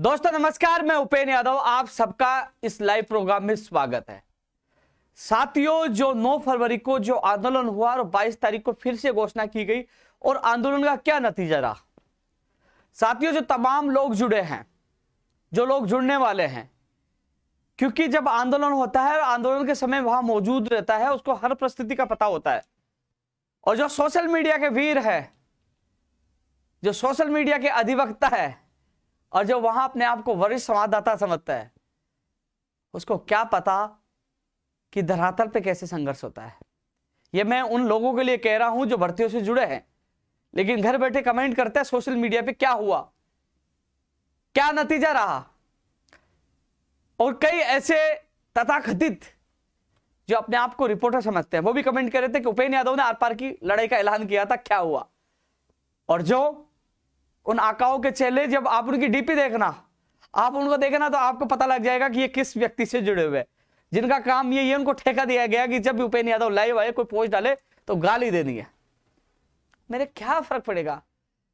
दोस्तों नमस्कार मैं उपेन यादव आप सबका इस लाइव प्रोग्राम में स्वागत है साथियों जो 9 फरवरी को जो आंदोलन हुआ और 22 तारीख को फिर से घोषणा की गई और आंदोलन का क्या नतीजा रहा साथियों जो तमाम लोग जुड़े हैं जो लोग जुड़ने वाले हैं क्योंकि जब आंदोलन होता है और आंदोलन के समय वहां मौजूद रहता है उसको हर परिस्थिति का पता होता है और जो सोशल मीडिया के वीर है जो सोशल मीडिया के अधिवक्ता है और जो वहां अपने आप को वरिष्ठ संवाददाता समझता है उसको क्या पता कि धरातल पे कैसे संघर्ष होता है ये मैं उन लोगों के लिए कह रहा हूं जो भर्तियों से जुड़े हैं लेकिन घर बैठे कमेंट करते हैं सोशल मीडिया पे क्या हुआ क्या नतीजा रहा और कई ऐसे तथाकथित जो अपने आप को रिपोर्टर समझते हैं वो भी कमेंट कर रहे थे कि उपेन्द्र यादव ने आर पार की लड़ाई का ऐलान किया था क्या हुआ और जो उन आकाओं के चेले जब आप उनकी डीपी देखना आप उनको देखना तो आपको पता लग जाएगा कि ये किस व्यक्ति से जुड़े हुए जिनका काम ये ये उनको ठेका दिया गया कि जब भूपेन यादव लाइव आए कोई पोस्ट डाले तो गाली देनी है मेरे क्या फर्क पड़ेगा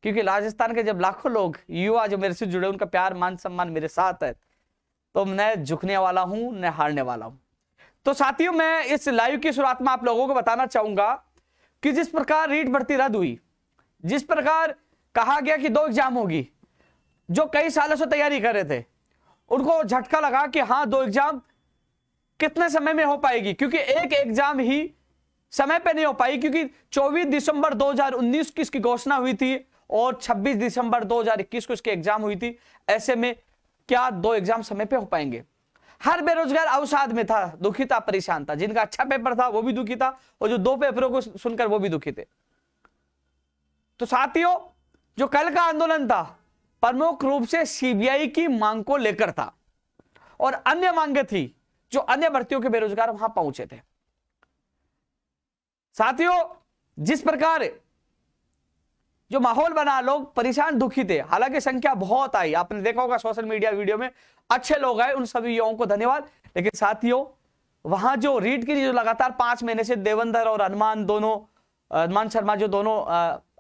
क्योंकि राजस्थान के जब लाखों लोग युवा जो मेरे से जुड़े उनका प्यार मान सम्मान मेरे साथ है तो मैं झुकने वाला हूं न हारने वाला हूं तो साथियों मैं इस लाइव की शुरुआत में आप लोगों को बताना चाहूंगा कि जिस प्रकार रीट भर्ती रद्द हुई जिस प्रकार कहा गया कि दो एग्जाम होगी जो कई सालों से तैयारी कर रहे थे उनको झटका लगा कि हाँ दो एग्जाम कितने समय में हो पाएगी क्योंकि एक एग्जाम ही समय पे नहीं हो पाई क्योंकि 24 दिसंबर 2019 की इसकी घोषणा हुई थी और 26 दिसंबर 2021 को इसकी एग्जाम हुई थी ऐसे में क्या दो एग्जाम समय पे हो पाएंगे हर बेरोजगार अवसाद में था दुखी था परेशान था जिनका अच्छा पेपर था वो भी दुखी था और जो दो पेपरों को सुनकर वो भी दुखी थे तो साथियों जो कल का आंदोलन था प्रमुख रूप से सीबीआई की मांग को लेकर था और अन्य मांगे थी जो अन्य भर्तियों के बेरोजगार वहां पहुंचे थे साथियों जिस प्रकार जो माहौल बना लोग परेशान दुखी थे हालांकि संख्या बहुत आई आपने देखा होगा सोशल मीडिया वीडियो में अच्छे लोग आए उन सभी युवाओं को धन्यवाद लेकिन साथियों वहां जो रीड लिए जो लगातार पांच महीने से देवंदर और हनुमान दोनों हनुमान शर्मा जो दोनों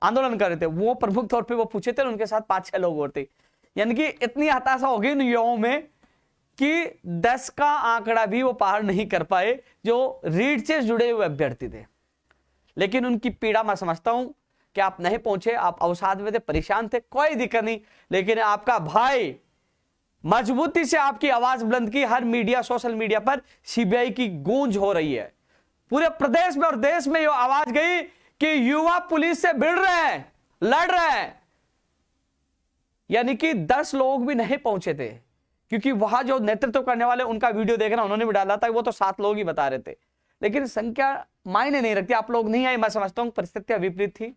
आंदोलन कर रहे थे वो प्रमुख तौर पर वो पूछे थे उनके साथ पांच छह लोग और थे यानी कि इतनी हताशा हो गई युवाओं में कि दस का आंकड़ा भी वो पार नहीं कर पाए जो रीड से जुड़े हुए अभ्यर्थी थे लेकिन उनकी पीड़ा मैं समझता हूं कि आप नहीं पहुंचे आप अवसाद में थे परेशान थे कोई दिक्कत नहीं लेकिन आपका भाई मजबूती से आपकी आवाज बुलंद की हर मीडिया सोशल मीडिया पर सीबीआई की गूंज हो रही है पूरे प्रदेश में और देश में ये आवाज गई कि युवा पुलिस से भिड़ रहे हैं लड़ रहे हैं यानी कि दस लोग भी नहीं पहुंचे थे क्योंकि वहां जो नेतृत्व करने वाले उनका वीडियो देखना उन्होंने भी डाला था वो तो सात लोग ही बता रहे थे लेकिन संख्या मायने नहीं रखती आप लोग नहीं आए मैं समझता हूं परिस्थितियां विपरीत थी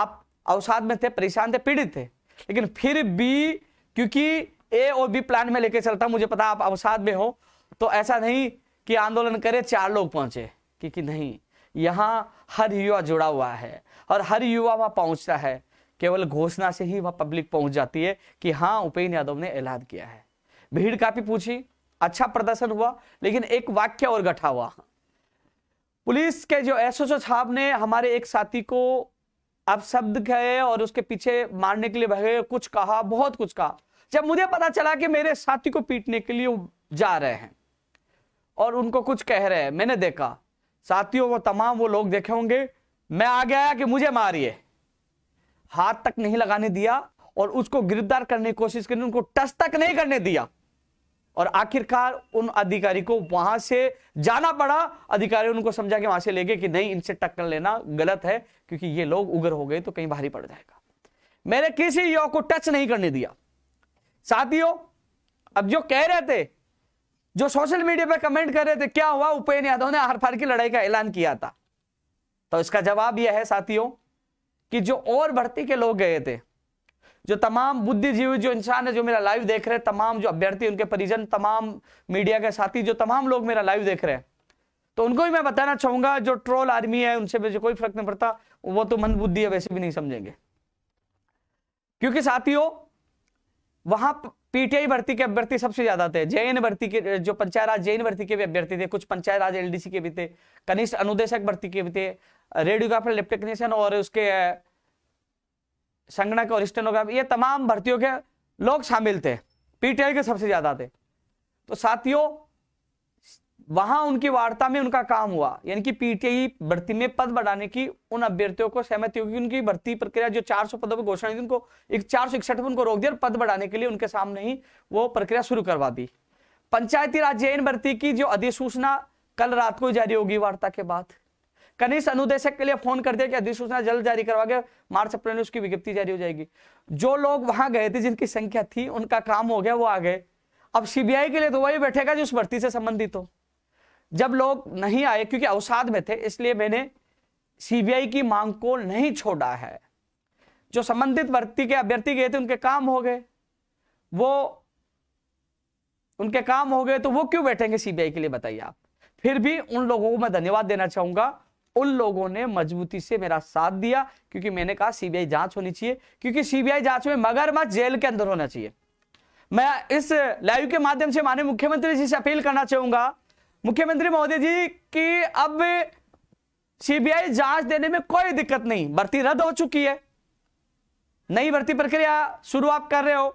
आप अवसाद में थे परेशान थे पीड़ित थे लेकिन फिर भी क्योंकि ए और बी प्लान में लेके चलता मुझे पता आप अवसाद में हो तो ऐसा नहीं कि आंदोलन करे चार लोग पहुंचे क्योंकि नहीं यहाँ हर युवा जुड़ा हुआ है और हर युवा वहाँ पहुँचता है केवल घोषणा से ही वह पब्लिक पहुंच जाती है कि हाँ उपेन्द्र यादव ने ऐलान किया है भीड़ काफी पूछी अच्छा प्रदर्शन हुआ लेकिन एक वाक्य और गठा हुआ पुलिस के जो एसओ साहब ने हमारे एक साथी को अपशब्द गए और उसके पीछे मारने के लिए भगे कुछ कहा बहुत कुछ कहा जब मुझे पता चला कि मेरे साथी को पीटने के लिए जा रहे हैं और उनको कुछ कह रहे हैं मैंने देखा साथियों वो तमाम वो लोग देखे होंगे मैं आ गया कि मुझे मारिए हाथ तक नहीं लगाने दिया और उसको गिरफ्तार करने की कोशिश करनी उनको टच तक नहीं करने दिया और आखिरकार उन अधिकारी को वहां से जाना पड़ा अधिकारी उनको समझा के वहां से लेके कि नहीं इनसे टक्कर लेना गलत है क्योंकि ये लोग उगर हो गए तो कहीं भारी पड़ जाएगा मैंने किसी युवक को टच नहीं करने दिया साथियों अब जो कह रहे थे जो सोशल मीडिया पर कमेंट कर रहे थे क्या हुआ उपेन यादव ने आर पार की लड़ाई का ऐलान किया था तो इसका जवाब यह है साथियों कि जो और भर्ती के लोग गए थे जो तमाम बुद्धिजीवी जो इंसान है जो मेरा लाइव देख रहे हैं तमाम जो अभ्यर्थी उनके परिजन तमाम मीडिया के साथी जो तमाम लोग मेरा लाइव देख रहे हैं तो उनको भी मैं बताना चाहूंगा जो ट्रोल आर्मी है उनसे मुझे कोई फर्क नहीं पड़ता वो तो मंद बुद्धि है वैसे भी नहीं समझेंगे क्योंकि साथियों वहां पीटीआई भर्ती के अभ्यर्थी सबसे ज्यादा थे जैन भर्ती के जो पंचायत राज जैन भर्ती के भी अभ्यर्थी थे कुछ पंचायत राज एलडीसी के भी थे कनिष्ठ अनुदेशक भर्ती के भी थे रेडियोग्राफर लेफ्ट टेक्नीशियन और उसके संगणक और स्टेनोग्राफी ये तमाम भर्तियों के लोग शामिल थे पीटीआई के सबसे ज्यादा थे तो साथियों वहां उनकी वार्ता में उनका काम हुआ यानी कि पीटीआई भर्ती में पद बढ़ाने की उन अभ्यर्थियों को सहमति होगी उनकी भर्ती प्रक्रिया जो 400 पदों पर घोषणा थी उनको एक चार सौ इकसठ उनको रोक दिया पद बढ़ाने के लिए उनके सामने ही वो प्रक्रिया शुरू करवा दी पंचायती राज जैन भर्ती की जो अधिसूचना कल रात को जारी होगी वार्ता के बाद कनिष्ठ अनुदेशक के लिए फोन कर दिया कि अधिसूचना जल्द जारी करवा के मार्च अप्रैल में उसकी विज्ञप्ति जारी हो जाएगी जो लोग वहां गए थे जिनकी संख्या थी उनका काम हो गया वो आ गए अब सीबीआई के लिए तो वही बैठेगा जो उस भर्ती से संबंधित हो जब लोग नहीं आए क्योंकि अवसाद में थे इसलिए मैंने सीबीआई की मांग को नहीं छोड़ा है जो संबंधित भर्ती के अभ्यर्थी गए थे उनके काम हो गए वो उनके काम हो गए तो वो क्यों बैठेंगे सीबीआई के लिए बताइए आप फिर भी उन लोगों को मैं धन्यवाद देना चाहूंगा उन लोगों ने मजबूती से मेरा साथ दिया क्योंकि मैंने कहा सीबीआई जांच होनी चाहिए क्योंकि सीबीआई जांच में मगरमच्छ जेल के अंदर होना चाहिए मैं इस लाइव के माध्यम से माननीय मुख्यमंत्री जी से अपील करना चाहूंगा मुख्यमंत्री महोदय जी की अब सीबीआई जांच देने में कोई दिक्कत नहीं भर्ती रद्द हो चुकी है नई भर्ती प्रक्रिया शुरू आप कर रहे हो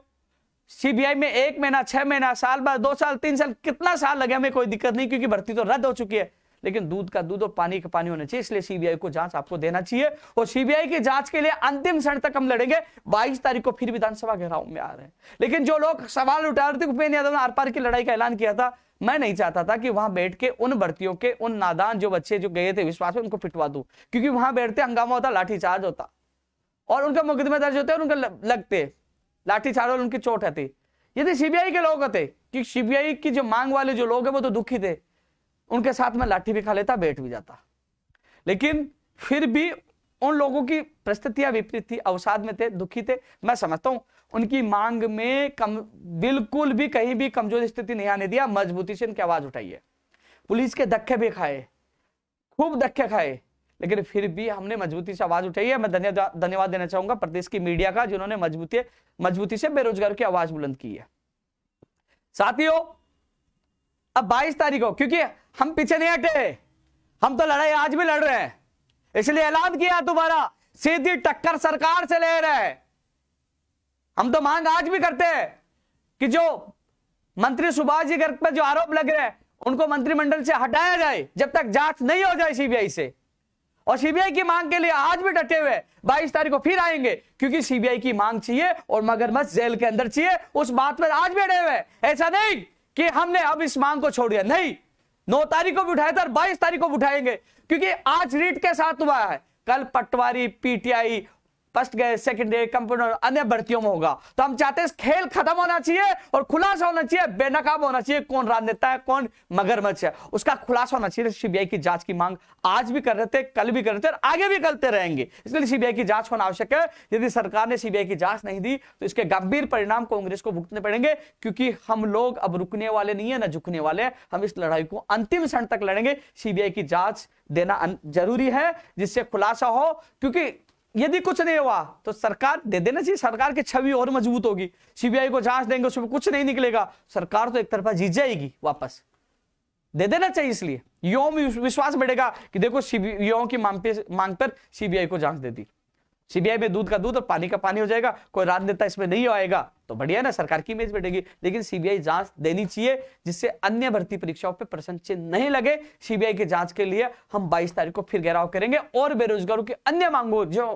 सीबीआई में एक महीना छह महीना साल बाद दो साल तीन साल कितना साल लगे हमें कोई दिक्कत नहीं क्योंकि भर्ती तो रद्द हो चुकी है लेकिन दूध का दूध और पानी का पानी होना चाहिए इसलिए सीबीआई को जांच आपको देना चाहिए और सीबीआई की जांच के लिए अंतिम क्षण तक हम लड़ेंगे बाईस तारीख को फिर विधानसभा घेराव में आ रहे हैं लेकिन जो लोग सवाल उठा रहे थे उपेन्द्र यादव ने आर पार की लड़ाई का ऐलान किया था मैं नहीं चाहता था कि वहां बैठ के उन भर्तियों के उन नादान जो बच्चे जो गए थे विश्वास में उनको पिटवा दू क्योंकि वहां बैठते हंगामा होता लाठीचार्ज होता और उनका मुकदमे दर्ज होते और उनका लगते लाठीचार्ज और उनकी चोट आती यदि सीबीआई तो के लोग होते कि सीबीआई की जो मांग वाले जो लोग हैं वो तो दुखी थे उनके साथ में लाठी भी खा लेता बैठ भी जाता लेकिन फिर भी उन लोगों की परिस्थितियां विपरीत थी अवसाद में थे दुखी थे मैं समझता हूं उनकी मांग में कम बिल्कुल भी कहीं भी कमजोर स्थिति नहीं आने दिया मजबूती से उनकी आवाज उठाई है पुलिस के धक्के भी खाए खूब धक्के खाए लेकिन फिर भी हमने मजबूती से आवाज उठाई है मैं धन्यवाद धन्यवाद देना चाहूंगा प्रदेश की मीडिया का जिन्होंने मजबूती मजबूती से बेरोजगार की आवाज बुलंद की है साथियों अब बाईस तारीख को क्योंकि हम पीछे नहीं हटे हम तो लड़ाई आज भी लड़ रहे हैं इसलिए ऐलान किया तुम्हारा सीधी टक्कर सरकार से ले रहे हम तो मांग आज भी करते हैं कि जो मंत्री सुभाष जी गर्ग पर जो आरोप लग रहे हैं उनको मंत्रिमंडल से हटाया जाए जब तक जांच नहीं हो जाए सीबीआई से और सीबीआई की मांग के लिए आज भी डटे हुए बाईस तारीख को फिर आएंगे क्योंकि सीबीआई की मांग चाहिए और मगरमच्छ जेल के अंदर चाहिए उस बात पर आज भी डटे हुए ऐसा नहीं कि हमने अब इस मांग को छोड़ दिया नहीं नौ तारीख को भी उठाया था और बाईस तारीख को भी उठाएंगे क्योंकि आज रीट के साथ हुआ है कल पटवारी पीटीआई फर्स्ट गए सेकंड ग्रेड कंप्यूटर अन्य भर्तियों में होगा तो हम चाहते हैं खेल खत्म होना चाहिए और खुलासा होना चाहिए बेनकाब होना चाहिए कौन राजनेता है कौन मगरमच्छ है उसका खुलासा होना चाहिए सीबीआई की जांच की मांग आज भी कर रहे थे कल भी कर रहे थे और आगे भी करते रहेंगे इसलिए सीबीआई की जांच होना आवश्यक है यदि सरकार ने सीबीआई की जांच नहीं दी तो इसके गंभीर परिणाम कांग्रेस को भुगतने पड़ेंगे क्योंकि हम लोग अब रुकने वाले नहीं है ना झुकने वाले हम इस लड़ाई को अंतिम क्षण तक लड़ेंगे सीबीआई की जांच देना जरूरी है जिससे खुलासा हो क्योंकि यदि कुछ नहीं हुआ तो सरकार दे देना चाहिए सरकार की छवि और मजबूत होगी सीबीआई को जांच देंगे उसमें कुछ नहीं निकलेगा सरकार तो एक तरफा जीत जाएगी वापस दे देना चाहिए इसलिए यो विश्वास बढ़ेगा कि देखो यो की मांग पर सीबीआई को जांच दे दी सीबीआई में दूध का दूध और पानी का पानी हो जाएगा कोई राजनेता इसमें नहीं आएगा तो बढ़िया ना सरकार की इमेज बढ़ेगी लेकिन सीबीआई जांच देनी चाहिए जिससे अन्य भर्ती परीक्षाओं पर प्रश्न चिन्ह नहीं लगे सीबीआई की जांच के लिए हम 22 तारीख को फिर घेराव करेंगे और बेरोजगारों की अन्य मांगों जो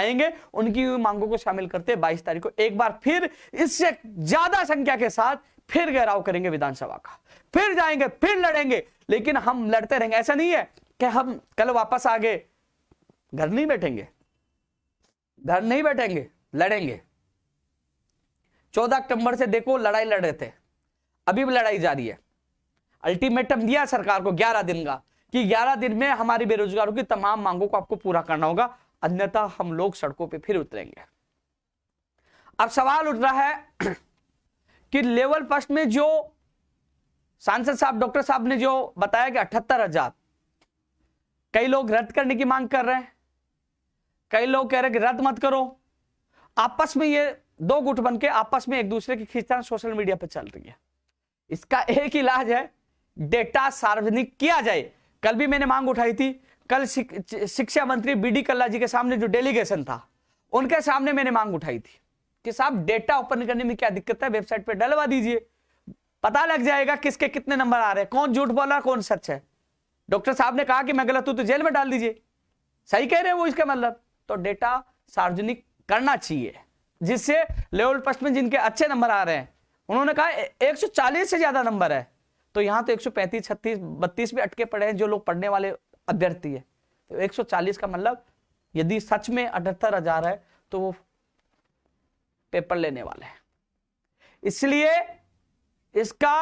आएंगे उनकी मांगों को शामिल करते बाईस तारीख को एक बार फिर इससे ज्यादा संख्या के साथ फिर घेराव करेंगे विधानसभा का फिर जाएंगे फिर लड़ेंगे लेकिन हम लड़ते रहेंगे ऐसा नहीं है कि हम कल वापस आगे घर नहीं बैठेंगे घर नहीं बैठेंगे लड़ेंगे चौदह अक्टूबर से देखो लड़ाई लड़ रहे थे अभी भी लड़ाई जारी है अल्टीमेटम दिया सरकार को ग्यारह दिन का कि ग्यारह दिन में हमारी बेरोजगारों की तमाम मांगों को आपको पूरा करना होगा अन्यथा हम लोग सड़कों पर फिर उतरेंगे अब सवाल उठ रहा है कि लेवल फर्स्ट में जो सांसद साहब डॉक्टर साहब ने जो बताया कि अठहत्तर हजार कई लोग रद्द करने की मांग कर रहे हैं कई लोग कह रहे हैं कि रद्द मत करो आपस में ये दो गुट बन के आपस में एक दूसरे की खींचतान सोशल मीडिया पर चल रही है इसका एक इलाज है डेटा सार्वजनिक किया जाए कल भी मैंने मांग उठाई थी कल शिक्षा मंत्री बी डी कल्ला जी के सामने जो डेलीगेशन था उनके सामने मैंने मांग उठाई थी कि साहब डेटा ओपन करने में क्या दिक्कत है वेबसाइट पर डलवा दीजिए पता लग जाएगा किसके कितने नंबर आ रहे हैं कौन झूठ बोल रहा कौन सच है डॉक्टर साहब ने कहा कि मैं गलत हूं तो जेल में डाल दीजिए सही कह रहे हैं वो इसका मतलब तो डेटा सार्वजनिक करना चाहिए जिससे लेवल फर्स्ट में जिनके अच्छे नंबर आ रहे हैं उन्होंने कहा 140 से ज्यादा नंबर है तो यहाँ तो 135, 36, 32 भी अटके पड़े हैं जो लोग पढ़ने वाले अभ्यर्थी है तो 140 का मतलब यदि सच में अठहत्तर हजार है तो वो पेपर लेने वाले हैं इसलिए इसका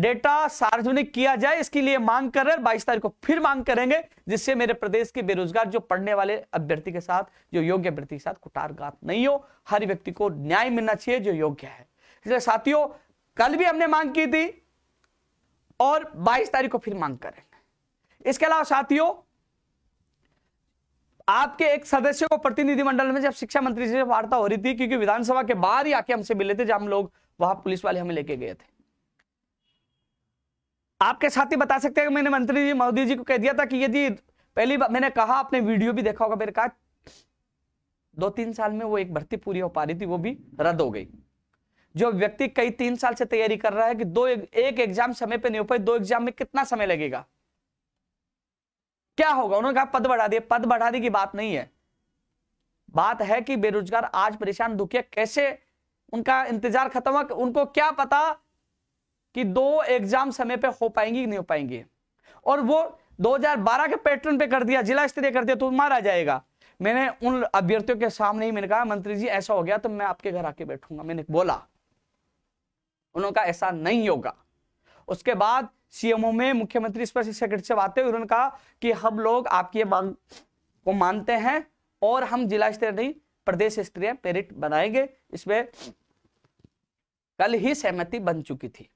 डेटा सार्वजनिक किया जाए इसके लिए मांग कर रहे बाईस तारीख को फिर मांग करेंगे जिससे मेरे प्रदेश के बेरोजगार जो पढ़ने वाले अभ्यर्थी के साथ जो योग्य अभ्यर्थी के साथ कुटारघात नहीं हो हर व्यक्ति को न्याय मिलना चाहिए जो योग्य है इसलिए साथियों कल भी हमने मांग की थी और 22 तारीख को फिर मांग करेंगे इसके अलावा साथियों आपके एक सदस्य को प्रतिनिधिमंडल में जब शिक्षा मंत्री से वार्ता हो रही थी क्योंकि विधानसभा के बाहर ही आके हमसे मिले थे जब हम लोग वहां पुलिस वाले हमें लेके गए थे आपके साथी बता सकते हैं मैंने मंत्री जी मोदी जी को कह दिया था कि यदि पहली बार मैंने कहा आपने वीडियो भी देखा होगा मेरे कहा दो तीन साल में वो एक भर्ती पूरी हो पा रही थी वो भी रद्द हो गई जो व्यक्ति कई तीन साल से तैयारी कर रहा है कि दो एक एग्जाम समय पे नहीं हो पाई दो एग्जाम में कितना समय लगेगा क्या होगा उन्होंने कहा पद बढ़ा दिए पद बढ़ाने की बात नहीं है बात है कि बेरोजगार आज परेशान दुखिया कैसे उनका इंतजार खत्म हुआ उनको क्या पता कि दो एग्जाम समय पे हो पाएंगे नहीं हो पाएंगे और वो 2012 के पैटर्न पे कर दिया जिला स्तरीय कर दिया तो मारा जाएगा मैंने उन अभ्यर्थियों के सामने ही मैंने कहा मंत्री जी ऐसा हो गया तो मैं आपके घर आके बैठूंगा मैंने बोला उन्होंने कहा ऐसा नहीं होगा उसके बाद सीएमओ में मुख्यमंत्री स्पेशल सेक्रेटरी से बात हुई उन्होंने कहा कि हम लोग आपकी मांग को मानते हैं और हम जिला स्तरीय नहीं प्रदेश स्तरीय पेरिट बनाएंगे इसमें कल ही सहमति बन चुकी थी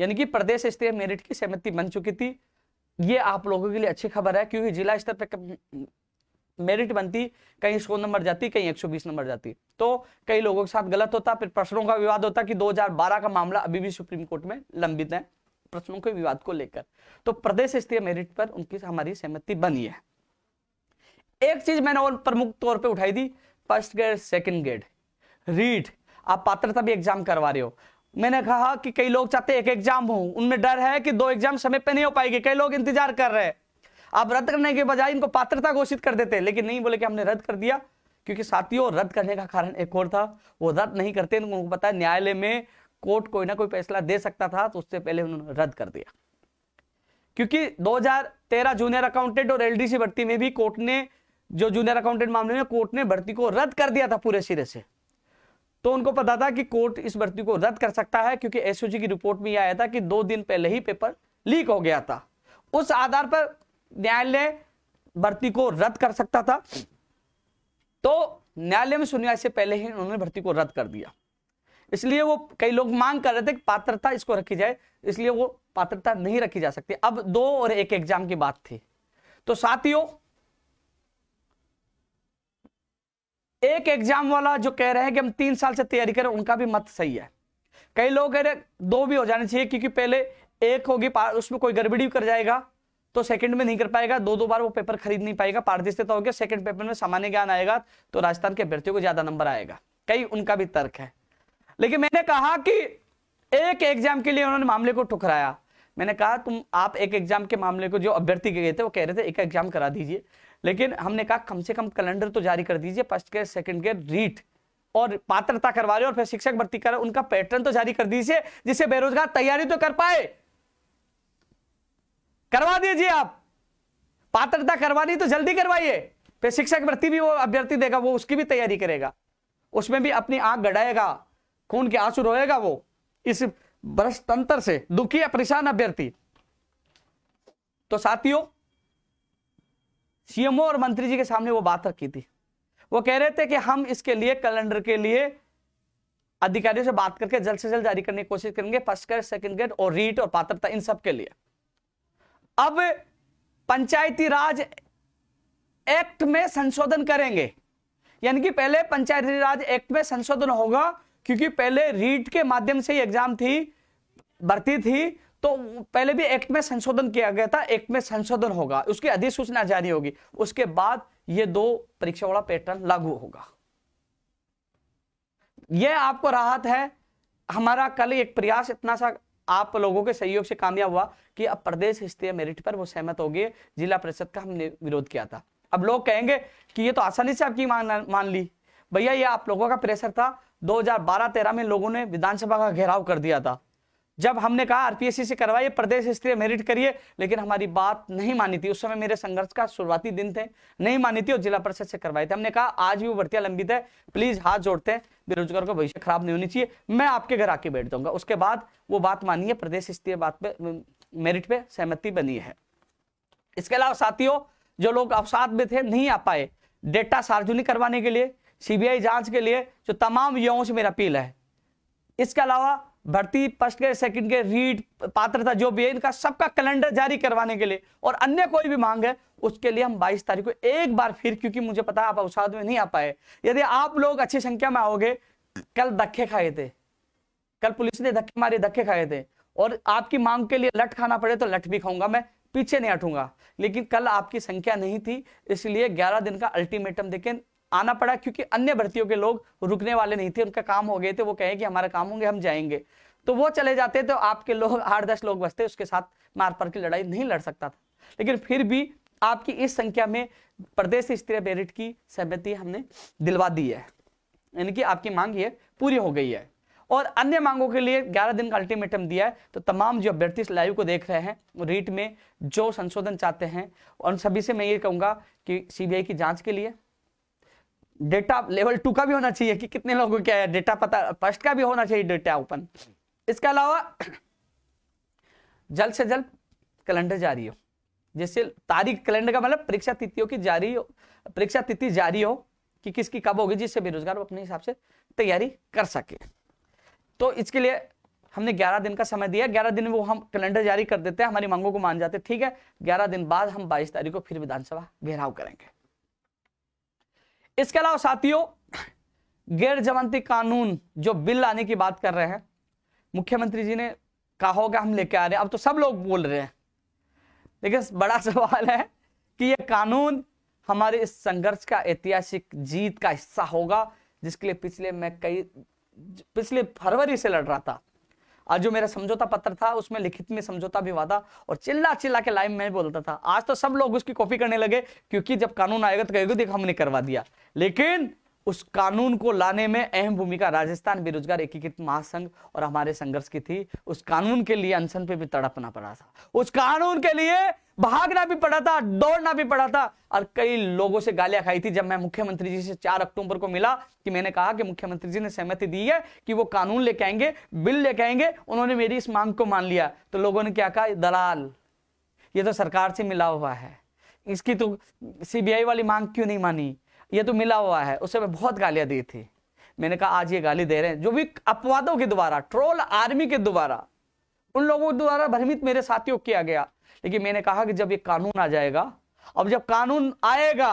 यानी कि प्रदेश स्तरीय मेरिट की सहमति बन चुकी थी ये आप लोगों के लिए अच्छी खबर है क्योंकि जिला स्तर पर मेरिट बनती कहीं सौ नंबर जाती कहीं 120 नंबर जाती तो कई लोगों के साथ गलत होता फिर प्रश्नों का विवाद होता कि बारह का मामला अभी भी सुप्रीम कोर्ट में लंबित है प्रश्नों के विवाद को लेकर तो प्रदेश स्तरीय मेरिट पर उनकी हमारी सहमति बनी है एक चीज मैंने और प्रमुख तौर पे उठाई दी first grade second grade REET आप पात्रता भी एग्जाम करवा रहे हो मैंने कहा कि कई लोग चाहते एक एग्जाम हो उनमें डर है कि दो एग्जाम समय पर नहीं हो पाएगी कई लोग इंतजार कर रहे हैं आप रद्द करने के बजाय इनको पात्रता घोषित कर देते लेकिन नहीं बोले कि हमने रद्द कर दिया क्योंकि साथियों रद्द करने का कारण एक और था वो रद्द नहीं करते उनको पता है न्यायालय में कोर्ट कोई ना कोई फैसला दे सकता था तो उससे पहले उन्होंने रद्द कर दिया क्योंकि 2013 जूनियर अकाउंटेंट और एलडीसी भर्ती में भी कोर्ट ने जो जूनियर अकाउंटेंट मामले में कोर्ट ने भर्ती को रद्द कर दिया था पूरे सिरे से तो उनको पता था कि कोर्ट इस भर्ती को रद्द कर सकता है क्योंकि एसओजी की रिपोर्ट में यह आया था कि दो दिन पहले ही पेपर लीक हो गया था उस आधार पर न्यायालय भर्ती को रद्द कर सकता था तो न्यायालय में सुनवाई से पहले ही उन्होंने भर्ती को रद्द कर दिया इसलिए वो कई लोग मांग कर रहे थे कि पात्रता इसको रखी जाए इसलिए वो पात्रता नहीं रखी जा सकती अब दो और एक एग्जाम की बात थी तो साथियों एक एग्जाम वाला जो कह रहे हैं कि हम तीन साल से तैयारी करें उनका भी मत सही है कई लोग कह रहे दो भी हो जाने चाहिए क्योंकि पहले एक होगी उसमें कोई गड़बड़ी कर जाएगा तो सेकंड में नहीं कर पाएगा दो दो बार वो पेपर खरीद नहीं पाएगा पारदर्शिता तो होगी सेकंड पेपर में सामान्य ज्ञान आएगा तो राजस्थान के अभ्यर्थियों को ज्यादा नंबर आएगा कई उनका भी तर्क है लेकिन मैंने कहा कि एक एग्जाम के लिए उन्होंने मामले को ठुकराया मैंने कहा तुम आप एक एग्जाम के मामले को जो अभ्यर्थी गए थे वो कह रहे थे एक एग्जाम करा दीजिए लेकिन हमने कहा कम से कम कैलेंडर तो जारी कर दीजिए first grade second grade REET और पात्रता करवा लो और फिर शिक्षक भर्ती कर उनका पैटर्न तो जारी कर दीजिए जिससे बेरोजगार तैयारी तो कर पाए करवा दीजिए आप पात्रता करवानी तो जल्दी करवाइए फिर शिक्षक भर्ती भी वो अभ्यर्थी देगा वो उसकी भी तैयारी करेगा उसमें भी अपनी आंख गड़ाएगा खून के आंसू रोएगा वो इस भ्रष्ट तंत्र से दुखी या परेशान अभ्यर्थी तो साथियों सीएमओ और मंत्री जी के सामने वो बात रखी थी वो कह रहे थे कि हम इसके लिए कैलेंडर के लिए अधिकारियों से बात करके जल्द से जल्द जारी करने की कोशिश करेंगे फर्स्ट ग्रेड सेकेंड ग्रेड और रीट और पात्रता इन सब के लिए अब पंचायती राज एक्ट में संशोधन करेंगे यानी कि पहले पंचायती राज एक्ट में संशोधन होगा क्योंकि पहले रीट के माध्यम से एग्जाम थी भर्ती थी तो पहले भी एक्ट में संशोधन किया गया था एक्ट में संशोधन होगा उसकी अधिसूचना जारी होगी उसके बाद ये दो परीक्षा वाला पैटर्न लागू होगा यह आपको राहत है हमारा कल एक प्रयास इतना सा आप लोगों के सहयोग से कामयाब हुआ कि अब प्रदेश स्तरीय मेरिट पर वो सहमत हो गए जिला परिषद का हमने विरोध किया था अब लोग कहेंगे कि ये तो आसानी से आपकी मान मान ली भैया ये आप लोगों का प्रेशर था 2012-13 में लोगों ने विधानसभा का घेराव कर दिया था जब हमने कहा आरपीएससी से करवाइए प्रदेश स्तरीय मेरिट करिए लेकिन हमारी बात नहीं मानी थी उस समय मेरे संघर्ष का शुरुआती दिन थे नहीं मानी थी और जिला परिषद से करवाए थे हमने कहा आज भी वो भर्तियां लंबित है प्लीज हाथ जोड़ते हैं बेरोजगार का भविष्य खराब नहीं होनी चाहिए मैं आपके घर आके बैठ दूंगा उसके बाद वो बात मानी है प्रदेश स्तरीय बात पे मेरिट पे सहमति बनी है इसके अलावा साथियों जो लोग अवसाद में थे नहीं आ पाए डेटा सार्वजनिक करवाने के लिए सीबीआई जांच के लिए जो तमाम युवाओं से मेरा अपील है इसके अलावा भर्ती first grade second grade REET पात्रता जो भी है इनका सबका कैलेंडर जारी करवाने के लिए और अन्य कोई भी मांग है उसके लिए हम 22 तारीख को एक बार फिर क्योंकि मुझे पता आप अवसाद में नहीं आ पाए यदि आप लोग अच्छी संख्या में आओगे कल धक्के खाए थे कल पुलिस ने धक्के मारे धक्के खाए थे और आपकी मांग के लिए लट खाना पड़े तो लट भी खाऊंगा मैं पीछे नहीं हटूंगा लेकिन कल आपकी संख्या नहीं थी इसलिए ग्यारह दिन का अल्टीमेटम देखें आना पड़ा क्योंकि अन्य भर्तियों के लोग रुकने वाले नहीं थे उनका काम हो गए थे वो कहे कि हमारा काम होंगे हम जाएंगे तो वो चले जाते तो आपके लोग आठ दस लोग बचते उसके साथ मारपर की लड़ाई नहीं लड़ सकता था लेकिन फिर भी आपकी इस संख्या में प्रदेश स्तरीय बेरिट की सहमति हमने दिलवा दी है यानी कि आपकी मांग ये पूरी हो गई है और अन्य मांगों के लिए 11 दिन का अल्टीमेटम दिया है तो तमाम जो अभ्यर्थी लाइव को देख रहे हैं रीट में जो संशोधन चाहते हैं उन सभी से मैं ये कहूँगा कि सीबीआई की जांच के लिए डेटा लेवल टू का भी होना चाहिए कि कितने लोगों क्या है डेटा पता फर्स्ट का भी होना चाहिए डेटा ओपन इसके अलावा जल्द से जल्द कैलेंडर जारी हो जैसे तारीख कैलेंडर का मतलब परीक्षा तिथियों की जारी हो परीक्षा तिथि जारी हो कि किसकी कब होगी जिससे बेरोजगार अपने हिसाब से तैयारी कर सके तो इसके लिए हमने 11 दिन का समय दिया 11 दिन वो हम कैलेंडर जारी कर देते हैं हमारी मांगों को मान जाते हैं ठीक है 11 दिन बाद हम 22 तारीख को फिर विधानसभा घेराव करेंगे इसके अलावा साथियों गैर जमानती कानून जो बिल लाने की बात कर रहे हैं मुख्यमंत्री जी ने कहा होगा हम लेके आ रहे हैं अब तो सब लोग बोल रहे हैं लेकिन बड़ा सवाल है कि ये कानून हमारे इस संघर्ष का ऐतिहासिक जीत का हिस्सा होगा जिसके लिए पिछले मैं कई पिछले फरवरी से लड़ रहा था आज जो मेरा समझौता पत्र था उसमें लिखित में समझौता भी हुआ था और चिल्ला चिल्ला के लाइव में बोलता था आज तो सब लोग उसकी कॉपी करने लगे क्योंकि जब कानून आएगा तो कहेगा देखो हमने करवा दिया लेकिन उस कानून को लाने में अहम भूमिका राजस्थान बेरोजगार एकीकृत महासंघ और हमारे संघर्ष की थी उस कानून के लिए अनशन पे भी तड़पना पड़ा था उस कानून के लिए भागना भी पड़ा था दौड़ना भी पड़ा था और कई लोगों से गालियां खाई थी जब मैं मुख्यमंत्री जी से 4 अक्टूबर को मिला कि मैंने कहा कि मुख्यमंत्री जी ने सहमति दी है कि वो कानून लेके आएंगे बिल लेके आएंगे उन्होंने मेरी इस मांग को मान लिया तो लोगों ने क्या कहा दलाल ये तो सरकार से मिला हुआ है इसकी तो सीबीआई वाली मांग क्यों नहीं मानी ये तो मिला हुआ है उसे मैं बहुत गालियां दी थी मैंने कहा आज ये गाली दे रहे हैं जो भी अपवादों के द्वारा ट्रोल आर्मी के द्वारा उन लोगों द्वारा भ्रमित मेरे साथियों किया गया लेकिन मैंने कहा कि जब ये कानून आ जाएगा अब जब कानून आएगा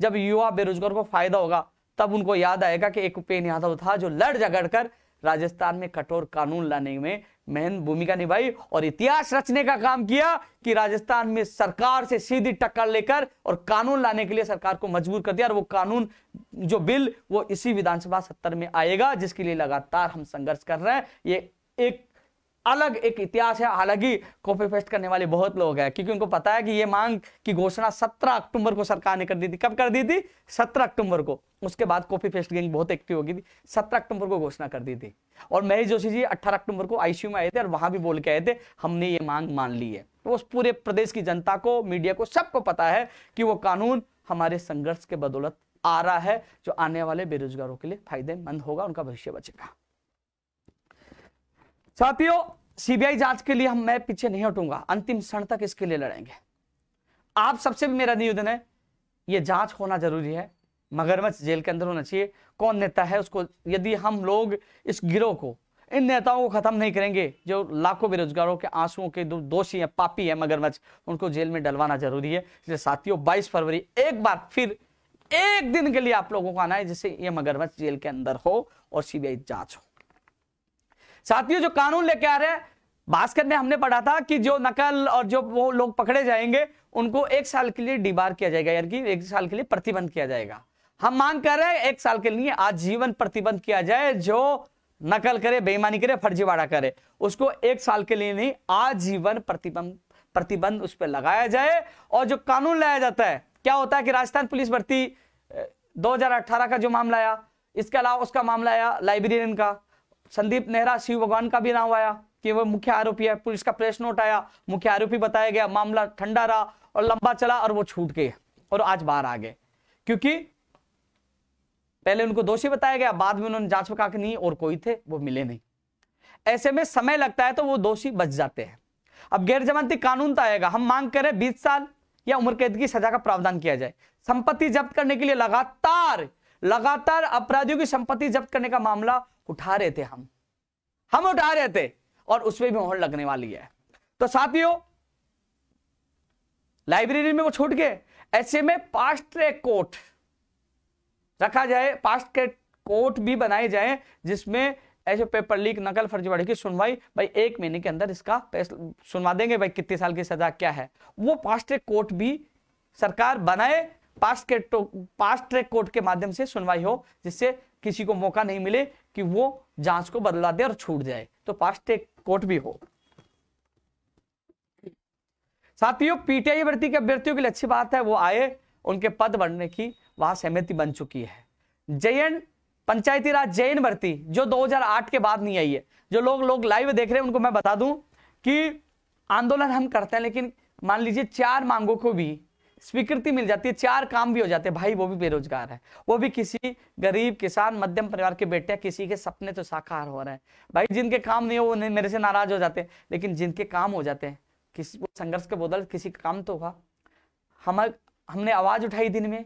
जब युवा बेरोजगार को फायदा होगा तब उनको याद आएगा कि एक उपेन यादव था जो लड़ झगड़ कर राजस्थान में कठोर कानून लाने में महन भूमिका निभाई और इतिहास रचने का काम किया कि राजस्थान में सरकार से सीधी टक्कर लेकर और कानून लाने के लिए सरकार को मजबूर कर दिया और वो कानून जो बिल वो इसी विधानसभा सत्तर में आएगा जिसके लिए लगातार हम संघर्ष कर रहे हैं ये एक अलग एक इतिहास है हालांकि कॉपी पेस्ट करने वाले बहुत लोग हैं क्योंकि उनको पता है कि ये मांग की घोषणा 17 अक्टूबर को सरकार ने कर दी थी कब कर दी थी 17 अक्टूबर को उसके बाद कॉपी पेस्ट गैंग बहुत एक्टिव हो गई थी 17 अक्टूबर को घोषणा कर दी थी और महेश जोशी जी 18 अक्टूबर को आईसीयू में आए थे और वहां भी बोल के आए थे हमने ये मांग मान ली है तो उस पूरे प्रदेश की जनता को मीडिया को सबको पता है कि वो कानून हमारे संघर्ष के बदौलत आ रहा है जो आने वाले बेरोजगारों के लिए फायदेमंद होगा उनका भविष्य बचेगा साथियों सीबीआई जांच के लिए हम मैं पीछे नहीं हटूंगा अंतिम क्षण तक इसके लिए लड़ेंगे आप सबसे भी मेरा निवेदन है ये जांच होना जरूरी है मगरमच्छ जेल के अंदर होना चाहिए कौन नेता है उसको यदि हम लोग इस गिरोह को इन नेताओं को खत्म नहीं करेंगे जो लाखों बेरोजगारों के आंसुओं के दोषी हैं पापी हैं मगरमच्छ उनको जेल में डलवाना जरूरी है इसलिए साथियों बाईस फरवरी एक बार फिर एक दिन के लिए आप लोगों को आना है जिससे ये मगरमच्छ जेल के अंदर हो और सीबीआई जांच हो साथियों जो कानून लेके आ रहे हैं भास्कर ने हमने पढ़ा था कि जो नकल और जो वो लोग पकड़े जाएंगे उनको एक साल के लिए डिबार किया जाएगा यानी कि एक साल के लिए प्रतिबंध किया जाएगा हम मांग कर रहे हैं एक साल के लिए आज जीवन प्रतिबंध किया जाए जो नकल करे बेईमानी करे फर्जीवाड़ा करे उसको एक साल के लिए नहीं आजीवन प्रतिबंध प्रतिबंध उस पर लगाया जाए और जो कानून लाया जाता है क्या होता है कि राजस्थान पुलिस भर्ती 2018 का जो मामला आया इसके अलावा उसका मामला आया लाइब्रेरियन का संदीप नेहरा शिव भगवान का भी नाम आया कि वह मुख्य आरोपी है पुलिस का प्रेस नोट आया मुख्य आरोपी बताया गया मामला ठंडा रहा और लंबा चला और वो छूट गए और आज बाहर आ गए क्योंकि पहले उनको दोषी बताया गया बाद में उन्होंने जांच पका के नहीं और कोई थे वो मिले नहीं ऐसे में समय लगता है तो वो दोषी बच जाते हैं अब गैर जमानती कानून तो आएगा हम मांग करें बीस साल या उम्र कैद की सजा का प्रावधान किया जाए संपत्ति जब्त करने के लिए लगातार लगातार अपराधियों की संपत्ति जब्त करने का मामला उठा रहे थे हम हम उठा रहे थे और उसमें भी मोहर लगने वाली है तो साथियों लाइब्रेरी में वो छूट गए ऐसे में पास्ट ट्रैक कोर्ट रखा जाए पास्ट ट्रैक कोर्ट भी बनाए जाए जिसमें ऐसे पेपर लीक नकल फर्जीवाड़ी की सुनवाई भाई एक महीने के अंदर इसका सुनवा देंगे भाई कितने साल की सजा क्या है वो पास्ट ट्रैक कोर्ट भी सरकार बनाए पास्ट के तो, पास्ट ट्रैक कोर्ट के माध्यम से सुनवाई हो जिससे किसी को मौका नहीं मिले कि वो जांच को बदला दे और छूट जाए तो पास्ट ट्रैक कोर्ट भी हो साथियों पीटीआई भर्ती के अभ्यर्थियों के लिए अच्छी बात है वो आए उनके पद बढ़ने की वहां सहमति बन चुकी है जयन पंचायती राज जैन भर्ती जो 2008 के बाद नहीं आई है जो लोग लोग लाइव देख रहे हैं उनको मैं बता दूं कि आंदोलन हम करते हैं लेकिन मान लीजिए चार मांगों को भी स्वीकृति मिल जाती है चार काम भी हो जाते हैं भाई वो भी बेरोजगार है वो भी किसी गरीब किसान मध्यम परिवार के बेटे किसी के सपने तो साकार हो रहे हैं भाई जिनके काम नहीं हो वो मेरे से नाराज हो जाते हैं लेकिन जिनके काम हो जाते हैं किसी को संघर्ष के बदल किसी का काम तो हुआ हम हमने आवाज उठाई दिन में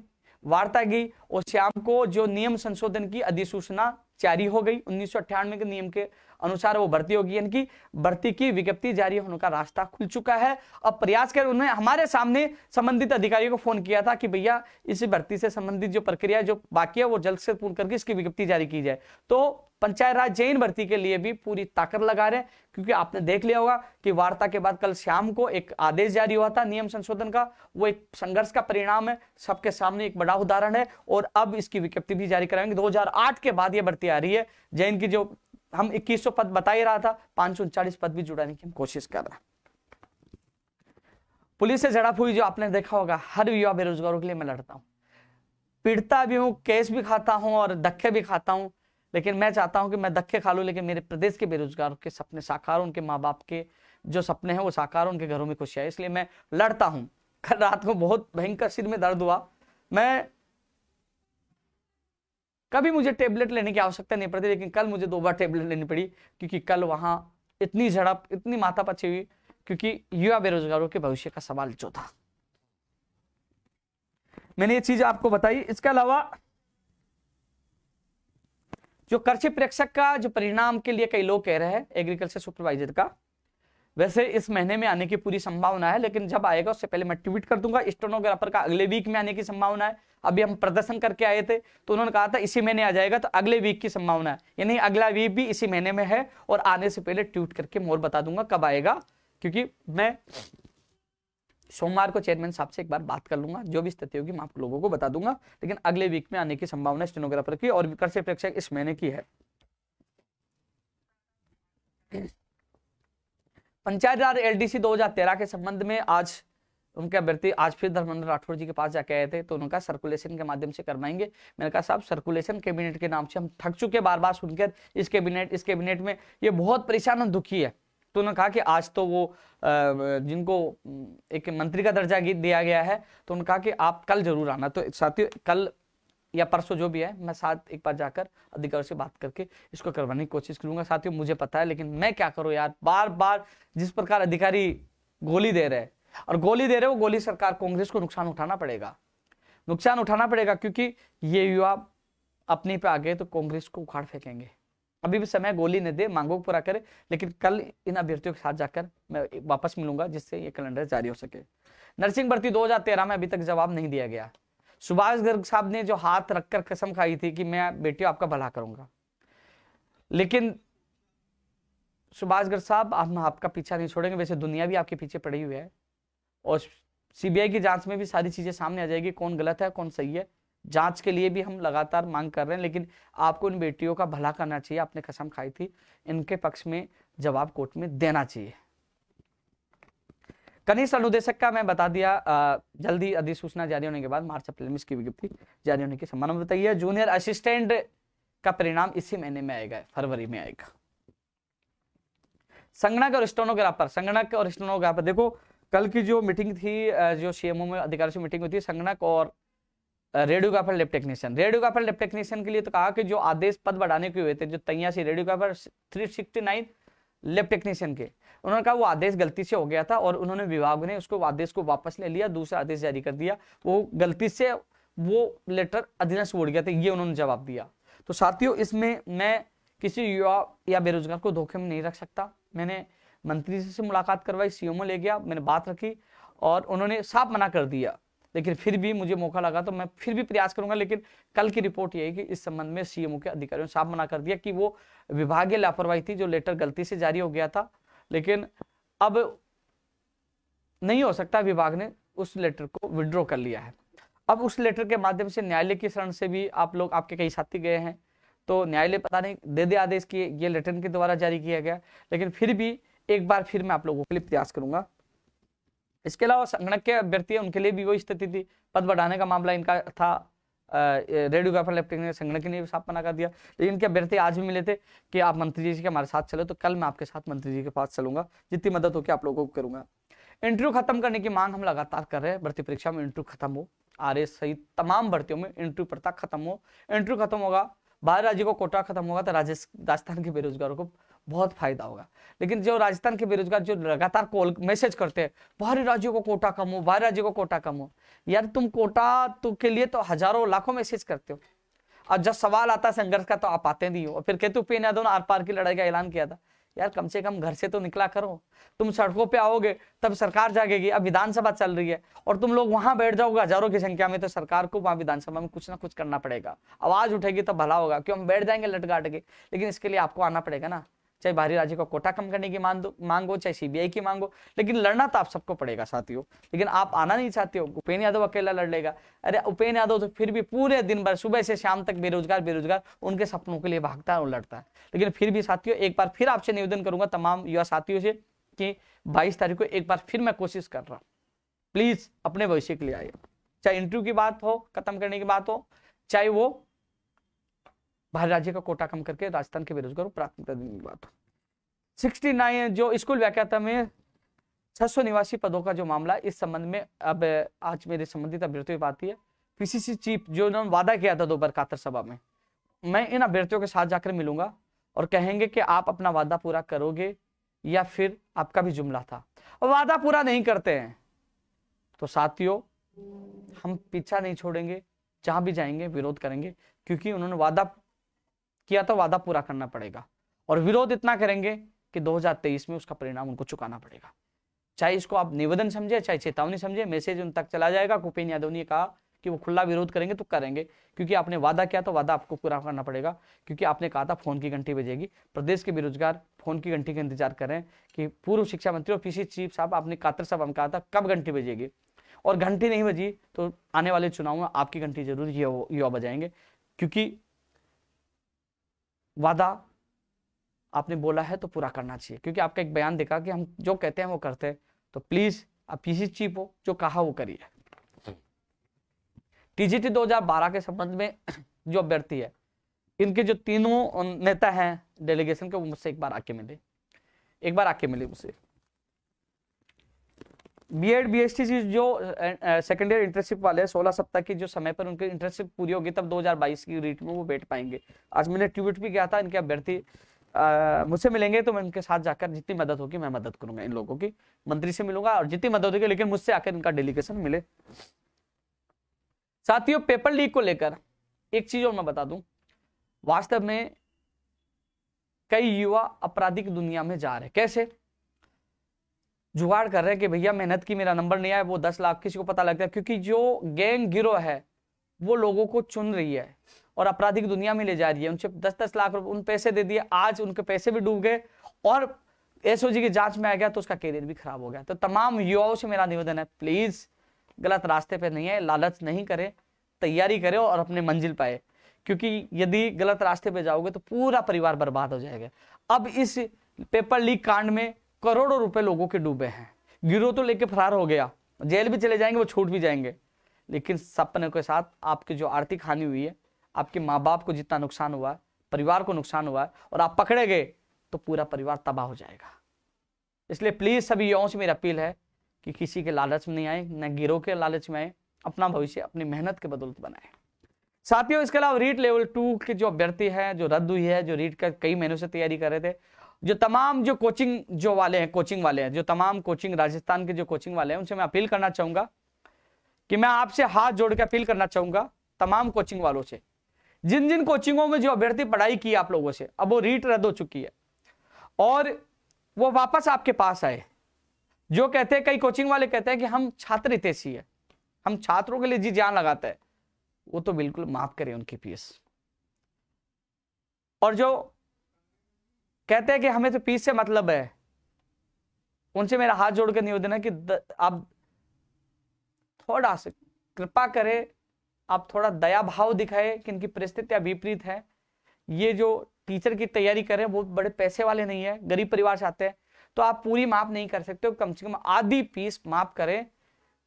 वार्ता की और शाम को जो नियम संशोधन की अधिसूचना जारी हो गई उन्नीस के नियम के अनुसार वो भर्ती होगी यानी कि भर्ती की विज्ञप्ति जारी होने का रास्ता खुल चुका है अब प्रयास कर उन्होंने हमारे सामने संबंधित अधिकारियों को फोन किया था कि भैया इस भर्ती से संबंधित जो प्रक्रिया जो बाकी है वो जल्द से पूर्ण करके इसकी विज्ञप्ति जारी की जाए तो पंचायत राज जैन भर्ती के लिए भी पूरी ताकत लगा रहे हैं क्योंकि आपने देख लिया होगा कि वार्ता के बाद कल शाम को एक आदेश जारी हुआ था नियम संशोधन का वो एक संघर्ष का परिणाम है सबके सामने एक बड़ा उदाहरण है और अब इसकी विज्ञप्ति भी जारी कराएंगे 2008 के बाद ये भर्ती आ रही है जैन की जो हम इक्कीस पद बता ही रहा था पांच पद भी जुड़ाने की हम कोशिश कर रहे हैं पुलिस से झड़प हुई जो आपने देखा होगा हर युवा बेरोजगारों के लिए मैं लड़ता हूँ पीड़ता भी हूँ केस भी खाता हूँ और धक्के भी खाता हूँ लेकिन मैं चाहता हूं कि मैं धक्के खा लूँ लेकिन मेरे प्रदेश के बेरोजगारों के सपने साकार उनके माँ बाप के जो सपने हैं वो साकार उनके घरों में खुशियाँ है इसलिए मैं लड़ता हूँ कल रात को बहुत भयंकर सिर में दर्द हुआ मैं कभी मुझे टेबलेट लेने की आवश्यकता नहीं पड़ती लेकिन कल मुझे दो बार टेबलेट लेनी पड़ी क्योंकि कल वहाँ इतनी झड़प इतनी माथा पची हुई क्योंकि युवा बेरोजगारों के भविष्य का सवाल जो था मैंने ये चीज आपको बताई इसके अलावा जो कृषि प्रेक्षक का जो परिणाम के लिए कई लोग कह रहे हैं एग्रीकल्चर सुपरवाइजर का वैसे इस महीने में आने की पूरी संभावना है लेकिन जब आएगा उससे पहले मैं ट्वीट कर दूंगा स्टोनोग्राफर का अगले वीक में आने की संभावना है अभी हम प्रदर्शन करके आए थे तो उन्होंने कहा था इसी महीने आ जाएगा तो अगले वीक की संभावना है यानी अगला वीक भी इसी महीने में है और आने से पहले ट्वीट करके मोर बता दूंगा कब आएगा क्योंकि मैं सोमवार को चेयरमैन साहब से एक बार बात कर लूंगा जो भी स्थिति होगी मैं आप लोगों को बता दूंगा लेकिन अगले वीक में आने की संभावना स्टेनोग्राफर की और कर से प्रेक्षक इस महीने की है पंचायत राज एलडीसी 2013 के संबंध में आज उनके अभ्यर्थी आज फिर धर्मेंद्र राठौर जी के पास जाके आए थे तो उनका सर्कुलेशन के माध्यम से करवाएंगे मैंने कहा साहब सर्कुलेशन कैबिनेट के नाम से हम थक चुके बार बार सुनकर इस कैबिनेट इस कैबिनेट में ये बहुत परेशान और दुखी है तो उन्होंने कहा कि आज तो वो जिनको एक मंत्री का दर्जा दिया गया है तो उन्होंने कहा कि आप कल जरूर आना तो साथियों कल या परसों जो भी है मैं साथ एक बार जाकर अधिकारियों से बात करके इसको करवाने की कोशिश करूंगा साथियों मुझे पता है लेकिन मैं क्या करूँ यार बार बार जिस प्रकार अधिकारी गोली दे रहे हैं और गोली दे रहे हो गोली सरकार कांग्रेस को नुकसान उठाना पड़ेगा नुकसान उठाना पड़ेगा क्योंकि ये युवा अपने पे आ गए तो कांग्रेस को उखाड़ फेंकेंगे अभी भी समय गोली न दे मांगो पूरा करे लेकिन कल इन अभ्यर्थियों के साथ जाकर मैं वापस मिलूंगा जिससे ये कैलेंडर जारी हो सके नर्सिंग भर्ती 2013 में अभी तक जवाब नहीं दिया गया सुभाष गर्ग साहब ने जो हाथ रखकर कसम खाई थी कि मैं बेटियों आपका भला करूंगा लेकिन सुभाष गर्ग साहब हम आपका पीछा नहीं छोड़ेंगे वैसे दुनिया भी आपके पीछे पड़ी हुई है और सीबीआई की जांच में भी सारी चीजें सामने आ जाएगी कौन गलत है कौन सही है जांच के लिए भी हम लगातार मांग कर रहे हैं लेकिन आपको इन बेटियों का भला करना चाहिए आपने कसम खाई थी इनके पक्ष में जवाब कोर्ट में देना चाहिए कनिष्ठ अनुदेशक का मैं बता दिया जल्दी अधिसूचना जारी होने के बाद मार्च अप्रैल में इसकी विज्ञप्ति जारी होने की संभावना बताइए जूनियर असिस्टेंट का परिणाम इसी महीने में आएगा फरवरी में आएगा संगणक और स्टेनोग्राफर संगणक और स्टेनोग्राफर देखो कल की जो मीटिंग थी जो सीएमओ में अधिकारियों से मीटिंग हुई थी संगणक और radiographer left technician radiographer left technician के लिए तो कहा कि जो आदेश पद बढ़ाने के हुए थे जो तैयासी radiographer three sixty nine technician के उन्होंने कहा वो आदेश गलती से हो गया था और उन्होंने विभाग ने उसको आदेश को वापस ले लिया दूसरा आदेश जारी कर दिया वो गलती से वो लेटर अधीनस्थ उड़ गया था ये उन्होंने जवाब दिया तो साथियों इसमें मैं किसी युवा या बेरोजगार को धोखे में नहीं रख सकता मैंने मंत्री से मुलाकात करवाई सीएमओ ले गया मैंने बात रखी और उन्होंने साफ मना कर दिया लेकिन फिर भी मुझे मौका लगा तो मैं फिर भी प्रयास करूंगा लेकिन कल की रिपोर्ट यही कि इस संबंध में सीएमओ के अधिकारियों ने साफ मना कर दिया कि वो विभागीय लापरवाही थी जो लेटर गलती से जारी हो गया था लेकिन अब नहीं हो सकता विभाग ने उस लेटर को विड्रॉ कर लिया है अब उस लेटर के माध्यम से न्यायालय की शरण से भी आप लोग आपके कई साथी गए हैं तो न्यायालय पता नहीं दे दे आदेश किए ये लेटर के द्वारा जारी किया गया लेकिन फिर भी एक बार फिर मैं आप लोगों के लिए प्रयास करूंगा इसके अलावा संगणक के अभ्यर्थी है उनके लिए भी वही स्थिति थी पद बढ़ाने का मामला इनका था रेडियोग्राफर लेफ्टिनेंट ने संगणक ने साफ मना कर दिया लेकिन इनके अभ्यर्थी आज भी मिले थे कि आप मंत्री जी के हमारे साथ चले तो कल मैं आपके साथ मंत्री जी के पास चलूंगा जितनी मदद होकर आप लोगों को करूंगा इंटरव्यू खत्म करने की मांग हम लगातार कर रहे हैं भर्ती परीक्षा में इंटरव्यू खत्म हो आर सहित तमाम भर्तियों में इंटरव्यू प्रथा खत्म हो इंटरव्यू खत्म होगा बाहर राज्य को कोटा खत्म होगा तो राजस्थान के बेरोजगारों को बहुत फायदा होगा लेकिन जो राजस्थान के बेरोजगार जो लगातार कॉल मैसेज करते हैं बाहरी राज्यों को कोटा कम हो बाहरी राज्यों को कोटा कम हो यार तुम कोटा तो के लिए तो हजारों लाखों मैसेज करते हो और जब सवाल आता है संघर्ष का तो आप आते नहीं हो और फिर केतु पी यादव ने आर पार की लड़ाई का ऐलान किया था यार कम से कम घर से तो निकला करो तुम सड़कों पे आओगे तब सरकार जागेगी अब विधानसभा चल रही है और तुम लोग वहां बैठ जाओगे हजारों की संख्या में तो सरकार को वहां विधानसभा में कुछ ना कुछ करना पड़ेगा आवाज उठेगी तब तो भला होगा क्यों हम बैठ जाएंगे लटगाट के लेकिन इसके लिए आपको आना पड़ेगा ना चाहे बाहरी राज्य का कोटा कम करने की मांग मांग हो चाहे सीबीआई की मांगो लेकिन लड़ना तो आप सबको पड़ेगा साथियों लेकिन आप आना नहीं चाहते हो उपेन यादव अकेला लड़ लेगा अरे उपेन यादव तो फिर भी पूरे दिन भर सुबह से शाम तक बेरोजगार बेरोजगार उनके सपनों के लिए भागता है और लड़ता है लेकिन फिर भी साथियों एक बार फिर आपसे निवेदन करूंगा तमाम युवा साथियों से कि बाईस तारीख को एक बार फिर मैं कोशिश कर रहा हूँ प्लीज अपने भविष्य के लिए आइए चाहे इंटरव्यू की बात हो खत्म करने की बात हो चाहे वो बाहर राज्य का कोटा कम करके राजस्थान के बेरोजगारों प्राथमिकता देने की बात हो सिक्सटी नाइन जो स्कूल व्याख्याता में छह सौ निवासी पदों का जो मामला इस संबंध में अब आज मेरे संबंधित अभ्यर्थियों की बात है पीसीसी चीफ जो उन्होंने वादा किया था दोपहर कातर सभा में मैं इन अभ्यर्थियों के साथ जाकर मिलूंगा और कहेंगे कि आप अपना वादा पूरा करोगे या फिर आपका भी जुमला था वादा पूरा नहीं करते हैं तो साथियों हम पीछा नहीं छोड़ेंगे जहां भी जाएंगे विरोध करेंगे क्योंकि उन्होंने वादा किया तो वादा पूरा करना पड़ेगा और विरोध इतना करेंगे कि 2023 में उसका परिणाम उनको चुकाना पड़ेगा चाहे इसको आप निवेदन समझे चाहे चेतावनी समझे मैसेज उन तक चला जाएगा भूपेन यादव ने कहा कि वो खुला विरोध करेंगे तो करेंगे क्योंकि आपने वादा किया तो वादा आपको पूरा करना पड़ेगा क्योंकि आपने कहा था फोन की घंटी बजेगी प्रदेश के बेरोजगार फोन की घंटी का इंतजार कर रहे हैं कि पूर्व शिक्षा मंत्री और पीसी चीफ साहब आपने कातर साहब हम कहा था कब घंटी बजेगी और घंटी नहीं बजी तो आने वाले चुनाव में आपकी घंटी जरूर युवा बजाएंगे क्योंकि वादा आपने बोला है तो पूरा करना चाहिए क्योंकि आपका एक बयान देखा कि हम जो कहते हैं वो करते हैं तो प्लीज आप किसी चीप हो जो कहा वो करिए टीजीटी 2012 के संबंध में जो अभ्यर्थी है इनके जो तीनों नेता हैं डेलीगेशन के वो मुझसे एक बार आके मिले एक बार आके मिले मुझसे B Ed B S T की जो सेकेंड ईयर इंटर्नशिप वाले हैं सोलह सप्ताह की जो समय पर उनकी इंटर्नशिप पूरी होगी तब 2022 की रीट में वो बैठ पाएंगे आज मैंने ट्यूबिट भी किया था इनके अभ्यर्थी मुझसे मिलेंगे तो मैं उनके साथ जाकर जितनी मदद होगी मैं मदद करूंगा इन लोगों की मंत्री से मिलूंगा और जितनी मदद होगी लेकिन मुझसे आकर इनका डेलीगेशन मिले साथियों पेपर लीक को लेकर एक चीज और मैं बता दू वास्तव में कई युवा आपराधिक दुनिया में जा रहे कैसे जुगाड़ कर रहे हैं कि भैया मेहनत की मेरा नंबर नहीं आया वो दस लाख किसी को पता लगता है क्योंकि जो गैंग गिरोह है वो लोगों को चुन रही है और आपराधिक दुनिया में ले जा रही है उनसे दस दस लाख रुपए उन पैसे दे दिए आज उनके पैसे भी डूब गए और जी की जांच में आ गया तो उसका करियर भी खराब हो गया तो तमाम युवाओं से मेरा निवेदन है प्लीज गलत रास्ते पर नहीं है लालच नहीं करें तैयारी करें और अपने मंजिल पाए क्योंकि यदि गलत रास्ते पर जाओगे तो पूरा परिवार बर्बाद हो जाएगा अब इस पेपर लीक कांड में करोड़ों रुपए लोगों के डूबे हैं गिरोह तो लेके फरार हो गया जेल भी चले जाएंगे वो छूट भी जाएंगे लेकिन सपने के साथ आपकी जो आर्थिक हानि हुई है आपके माँ बाप को जितना नुकसान हुआ है परिवार को नुकसान हुआ है और आप पकड़े गए तो पूरा परिवार तबाह हो जाएगा इसलिए प्लीज़ सभी युवाओं से मेरी अपील है कि किसी के लालच में नहीं आए न गिरोह के लालच में आए अपना भविष्य अपनी मेहनत के बदौलत बनाए साथियों इसके अलावा रीट लेवल टू के जो अभ्यर्थी हैं जो रद्द हुई है जो रीट का कई महीनों से तैयारी कर रहे थे जो तमाम जो कोचिंग जो वाले हैं कोचिंग वाले हैं जो तमाम कोचिंग राजस्थान के जो कोचिंग वाले हैं उनसे मैं अपील करना चाहूंगा कि मैं आपसे हाथ जोड़ के अपील करना चाहूंगा तमाम कोचिंग वालों से जिन जिन कोचिंगों में जो अभ्यर्थी पढ़ाई की आप लोगों से अब वो रीट रद्द हो चुकी है और वो वापस आपके पास आए जो कहते हैं कई कोचिंग वाले कहते हैं कि हम छात्र हितेशी है हम छात्रों के लिए जी जान लगाते हैं वो तो बिल्कुल माफ करें उनकी फीस और जो कहते हैं कि हमें तो पीस से मतलब है उनसे मेरा हाथ जोड़ के निवेदन है कि आप थोड़ा कृपा करें आप थोड़ा दया भाव दिखाए कि इनकी परिस्थितियां विपरीत है ये जो टीचर की तैयारी करें वो बड़े पैसे वाले नहीं है गरीब परिवार से आते हैं तो आप पूरी माफ नहीं कर सकते कम से कम आधी पीस माफ करें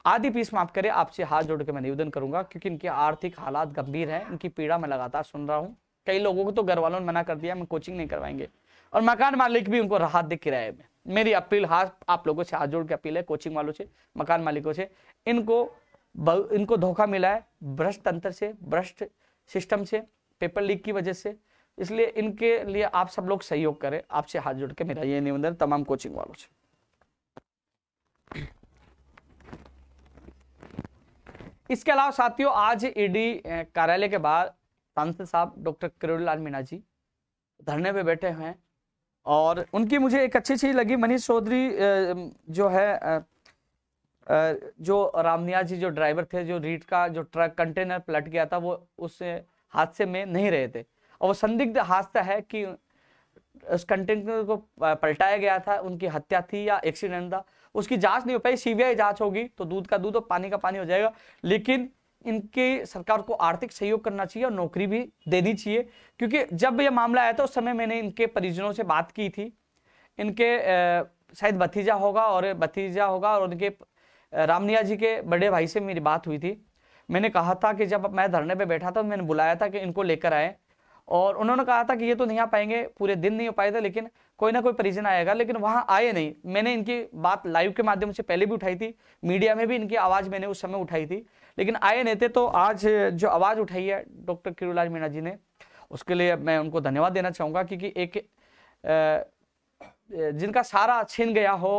आधी पीस माफ करें आपसे हाथ जोड़ के मैं निवेदन करूंगा क्योंकि इनके आर्थिक हालात गंभीर हैं इनकी पीड़ा मैं लगातार सुन रहा हूँ कई लोगों को तो घर वालों ने मना कर दिया हम कोचिंग नहीं करवाएंगे और मकान मालिक भी उनको राहत दे किराए में मेरी अपील हाथ आप लोगों से हाथ जोड़ के अपील है कोचिंग वालों से मकान मालिकों से इनको इनको धोखा मिला है भ्रष्ट तंत्र से भ्रष्ट सिस्टम से पेपर लीक की वजह से इसलिए इनके लिए आप सब लोग सहयोग करें आपसे हाथ जोड़ के मेरा ये निवेदन तमाम कोचिंग वालों से इसके अलावा साथियों आज ईडी कार्यालय के बाहर सांसद साहब डॉक्टर किरोड़ीलाल मीणा जी धरने पे बैठे हुए हैं और उनकी मुझे एक अच्छी चीज़ लगी मनीष चौधरी जो है जो रामनिया जी जो ड्राइवर थे जो रीट का जो ट्रक कंटेनर पलट गया था वो उस हादसे में नहीं रहे थे और वो संदिग्ध हादसा है कि उस कंटेनर को पलटाया गया था उनकी हत्या थी या एक्सीडेंट था उसकी जांच नहीं हो पाई सीबीआई जांच होगी तो दूध का दूध और पानी का पानी हो जाएगा लेकिन इनके सरकार को आर्थिक सहयोग करना चाहिए और नौकरी भी देनी चाहिए क्योंकि जब यह मामला आया था उस समय मैंने इनके परिजनों से बात की थी इनके शायद भतीजा होगा और भतीजा होगा और उनके रामनिया जी के बड़े भाई से मेरी बात हुई थी मैंने कहा था कि जब मैं धरने पे बैठा था मैंने बुलाया था कि इनको लेकर आए और उन्होंने कहा था कि ये तो नहीं आ पाएंगे पूरे दिन नहीं हो पाए थे लेकिन कोई ना कोई परिजन आएगा लेकिन वहाँ आए नहीं मैंने इनकी बात लाइव के माध्यम से पहले भी उठाई थी मीडिया में भी इनकी आवाज़ मैंने उस समय उठाई थी लेकिन आए नहीं थे तो आज जो आवाज़ उठाई है डॉक्टर किरुलाल मीणा जी ने उसके लिए मैं उनको धन्यवाद देना चाहूंगा क्योंकि एक जिनका सारा छीन गया हो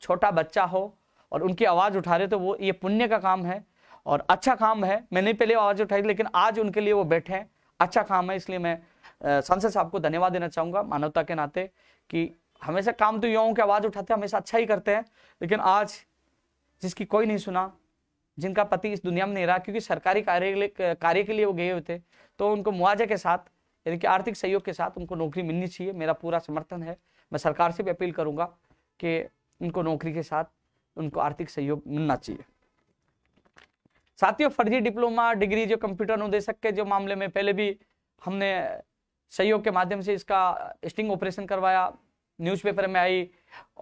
छोटा बच्चा हो और उनकी आवाज़ उठा रहे तो वो ये पुण्य का काम है और अच्छा काम है मैंने पहले आवाज़ उठाई लेकिन आज उनके लिए वो बैठे हैं अच्छा काम है इसलिए मैं संसद साहब को धन्यवाद देना चाहूँगा मानवता के नाते कि हमेशा काम तो युवाओं की आवाज़ उठाते हैं हमेशा अच्छा ही करते हैं लेकिन आज जिसकी कोई नहीं सुना जिनका पति इस दुनिया में नहीं रहा क्योंकि सरकारी कार्य कार्य के लिए वो गए हुए थे तो उनको मुआवजे के साथ यानी कि आर्थिक सहयोग के साथ उनको नौकरी मिलनी चाहिए मेरा पूरा समर्थन है मैं सरकार से भी अपील करूंगा कि उनको नौकरी के साथ उनको आर्थिक सहयोग मिलना चाहिए साथियों फर्जी डिप्लोमा डिग्री जो कंप्यूटर निदेशक के जो मामले में पहले भी हमने सहयोग के माध्यम से इसका स्टिंग ऑपरेशन करवाया न्यूज़पेपर में आई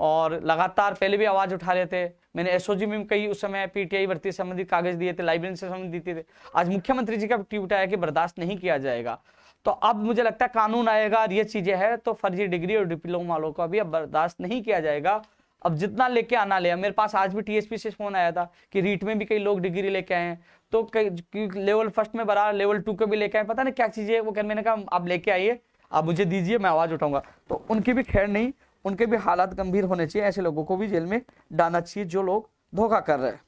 और लगातार पहले भी आवाज़ उठा रहे थे मैंने एस में कई उस समय पीटीआई भर्ती संबंधित कागज दिए थे लाइब्रेरी से संबंधित दिए थे आज मुख्यमंत्री जी का ट्वीट आया कि बर्दाश्त नहीं किया जाएगा तो अब मुझे लगता है कानून आएगा और ये चीजें हैं तो फर्जी डिग्री और डिप्लोमा वालों को अभी अब बर्दाश्त नहीं किया जाएगा अब जितना लेके आना लिया मेरे पास आज भी टीएसपी से फोन आया था कि रीट में भी कई लोग डिग्री लेके आए हैं तो कई लेवल फर्स्ट में भरा लेवल टू को भी लेके आए पता नहीं क्या चीजें वो कह मैंने कहा आप लेके आइए आप मुझे दीजिए मैं आवाज़ उठाऊंगा तो उनकी भी खैर नहीं उनके भी हालात गंभीर होने चाहिए ऐसे लोगों को भी जेल में डालना चाहिए जो लोग धोखा कर रहे हैं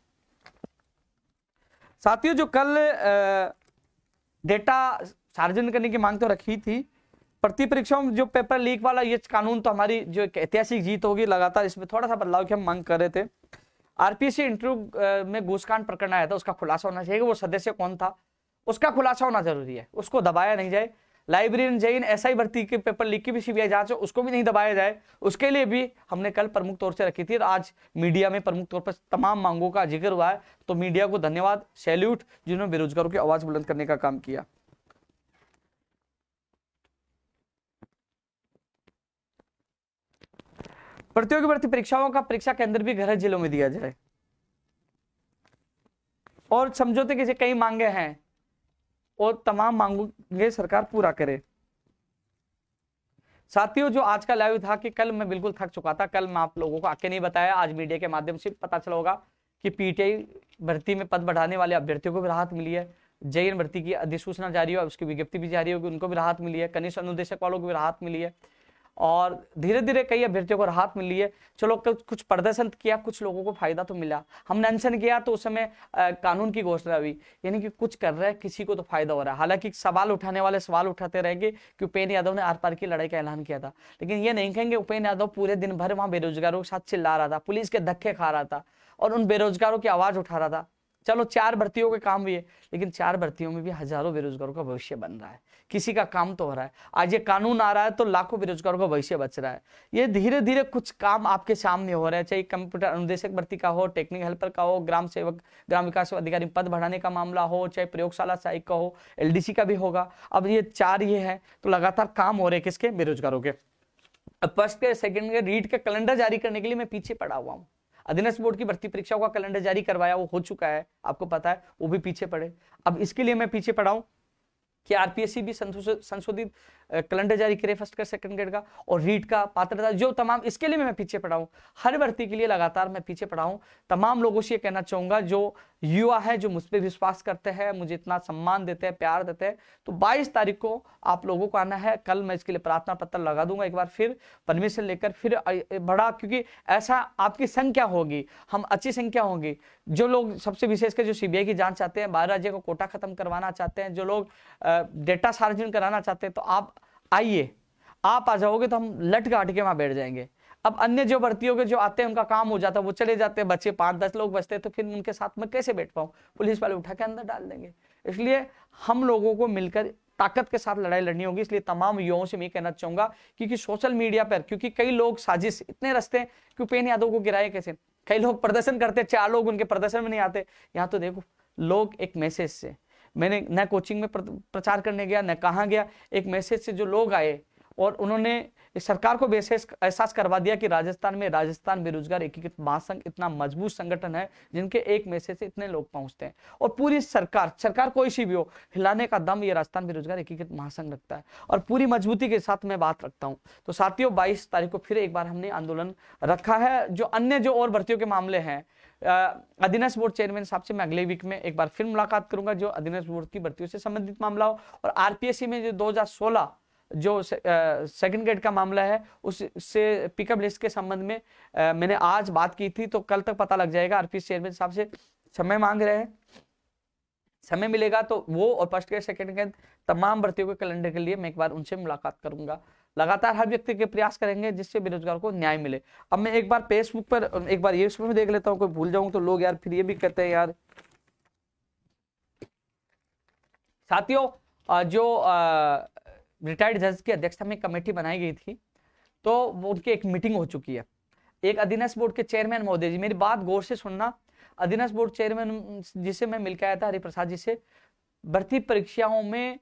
साथियों जो कल डेटा सार्वजन करने की मांग तो रखी थी प्रति परीक्षाओं में जो पेपर लीक वाला ये कानून तो हमारी जो एक ऐतिहासिक जीत होगी लगातार इसमें थोड़ा सा बदलाव की हम मांग कर रहे थे आरपीसी इंटरव्यू में घूसकांड प्रकरण आया था उसका खुलासा होना चाहिए वो सदस्य कौन था उसका खुलासा होना जरूरी है उसको दबाया नहीं जाए लाइब्रेरियन जैन एसआई भर्ती के पेपर लीक की भी सीबीआई जांच हो उसको भी नहीं दबाया जाए उसके लिए भी हमने कल प्रमुख तौर से रखी थी और आज मीडिया में प्रमुख तौर पर तमाम मांगों का जिक्र हुआ है तो मीडिया को धन्यवाद सैल्यूट जिन्होंने बेरोजगारों की आवाज बुलंद करने का काम किया प्रतियोगी भर्ती परीक्षाओं का परीक्षा केंद्र भी घर जिलों में दिया जाए और समझौते की कई मांगे हैं और तमाम मांगों सरकार पूरा करे साथियों जो आज का लाइव था कि कल मैं बिल्कुल थक चुका था कल मैं आप लोगों को आके नहीं बताया आज मीडिया के माध्यम से पता चला होगा कि पीटीआई भर्ती में पद बढ़ाने वाले अभ्यर्थियों को भी राहत मिली है जयन भर्ती की अधिसूचना जारी हुआ उसकी विज्ञप्ति भी जारी होगी उनको भी राहत मिली है कनिष्ठ अनुदेशक वालों को भी राहत मिली है और धीरे धीरे कई अभ्यर्थियों को राहत मिली है चलो कुछ प्रदर्शन किया कुछ लोगों को फायदा तो मिला हमने अनशन किया तो उस समय कानून की घोषणा हुई यानी कि कुछ कर रहा है किसी को तो फायदा हो रहा है हालांकि सवाल उठाने वाले सवाल उठाते रहेंगे कि उपेन यादव ने आर पार की लड़ाई का ऐलान किया था लेकिन ये नहीं कहेंगे उपेन यादव पूरे दिन भर वहां बेरोजगारों के साथ चिल्ला रहा था पुलिस के धक्के खा रहा था और उन बेरोजगारों की आवाज उठा रहा था चलो चार भर्तियों के काम भी है लेकिन चार भर्तियों में भी हजारों बेरोजगारों का भविष्य बन रहा है किसी का काम तो हो रहा है आज ये कानून आ रहा है तो लाखों बेरोजगारों का भविष्य बच रहा है ये धीरे धीरे कुछ काम आपके सामने हो रहे हैं चाहे कंप्यूटर अनुदेशक भर्ती का हो टेक्निक हेल्पर का हो ग्राम सेवक ग्राम विकास अधिकारी पद बढ़ाने का मामला हो चाहे प्रयोगशाला सहायक का हो एल का भी होगा अब ये चार ये है तो लगातार काम हो रहे हैं किसके बेरोजगारों के फर्स्ट के सेकंड के रीड का कैलेंडर जारी करने के लिए मैं पीछे पड़ा हुआ हूँ अधीनस्थ बोर्ड की भर्ती परीक्षाओं का कैलेंडर जारी करवाया वो हो चुका है आपको पता है वो भी पीछे पड़े अब इसके लिए मैं पीछे पढ़ाऊँ कि आरपीएससी भी संशोधित कैलेंडर जारी करे फर्स्ट का सेकंड ग्रेड का और रीट का पात्रता जो तमाम इसके लिए मैं पीछे पढ़ाऊँ हर भर्ती के लिए लगातार मैं पीछे पढ़ाऊँ तमाम लोगों से ये कहना चाहूँगा जो युवा है जो मुझ पर विश्वास करते हैं मुझे इतना सम्मान देते हैं प्यार देते हैं तो 22 तारीख को आप लोगों को आना है कल मैं इसके लिए प्रार्थना पत्र लगा दूंगा एक बार फिर परमिशन लेकर फिर बड़ा क्योंकि ऐसा आपकी संख्या होगी हम अच्छी संख्या होगी जो लोग सबसे विशेषकर जो सीबीआई की जांच चाहते हैं बारह राज्य को कोटा खत्म करवाना चाहते हैं जो लोग डेटा सार्वजनिक कराना चाहते हैं तो आप आइए आप आ जाओगे तो हम लट अटके के वहां बैठ जाएंगे अब अन्य जो भर्तियों के जो आते हैं उनका काम हो जाता है वो चले जाते हैं बच्चे पाँच दस लोग बचते हैं तो फिर उनके साथ में कैसे बैठ पाऊँ पुलिस वाले उठा के अंदर डाल देंगे इसलिए हम लोगों को मिलकर ताकत के साथ लड़ाई लड़नी होगी इसलिए तमाम युवाओं से मैं कहना चाहूंगा क्योंकि सोशल मीडिया पर क्योंकि कई लोग साजिश इतने रस्ते हैं कि उपेन यादव को गिराए कैसे कई लोग प्रदर्शन करते चार लोग उनके प्रदर्शन में नहीं आते यहाँ तो देखो लोग एक मैसेज से मैंने न कोचिंग में प्रचार करने गया न कहा गया एक मैसेज से जो लोग आए और उन्होंने इस सरकार को बेसेस एहसास करवा दिया कि राजस्थान में राजस्थान बेरोजगार एकीकृत महासंघ इतना मजबूत संगठन है जिनके एक मैसेज से इतने लोग पहुंचते हैं और पूरी सरकार सरकार कोई सी भी हो हिलाने का दम ये राजस्थान बेरोजगार एकीकृत महासंघ रखता है और पूरी मजबूती के साथ मैं बात रखता हूँ तो साथियों बाईस तारीख को फिर एक बार हमने आंदोलन रखा है जो अन्य जो और भर्तियों के मामले हैं अधीनस्थ बोर्ड चेयरमैन साहब से मैं अगले वीक में एक बार फिर मुलाकात करूंगा जो अधीनस्थ बोर्ड की भर्तियों से संबंधित मामला हो और आरपीएससी में जो 2016 जो सेकंड ग्रेड का मामला है उससे पिकअप लिस्ट के संबंध में आ, मैंने आज बात की थी तो कल तक पता लग जाएगा आरपी चेयरमैन साहब से समय मांग रहे हैं समय मिलेगा तो वो और फर्स्ट ग्रेड सेकेंड ग्रेड तमाम भर्तियों के कैलेंडर के लिए मैं एक बार उनसे मुलाकात करूंगा लगातार हर व्यक्ति के प्रयास करेंगे जिससे बेरोजगार को न्याय मिले अब मैं एक बार फेसबुक पर एक बार ये इसमें देख लेता हूँ कोई भूल जाऊँ तो लोग यार फिर ये भी कहते हैं यार साथियों जो रिटायर्ड जज की अध्यक्षता में कमेटी बनाई गई थी तो उनकी एक मीटिंग हो चुकी है एक अधीनस्थ बोर्ड के चेयरमैन महोदय जी मेरी बात गौर से सुनना अधीनस्थ बोर्ड चेयरमैन जिसे मैं मिलकर आया था हरिप्रसाद जी से भर्ती परीक्षाओं में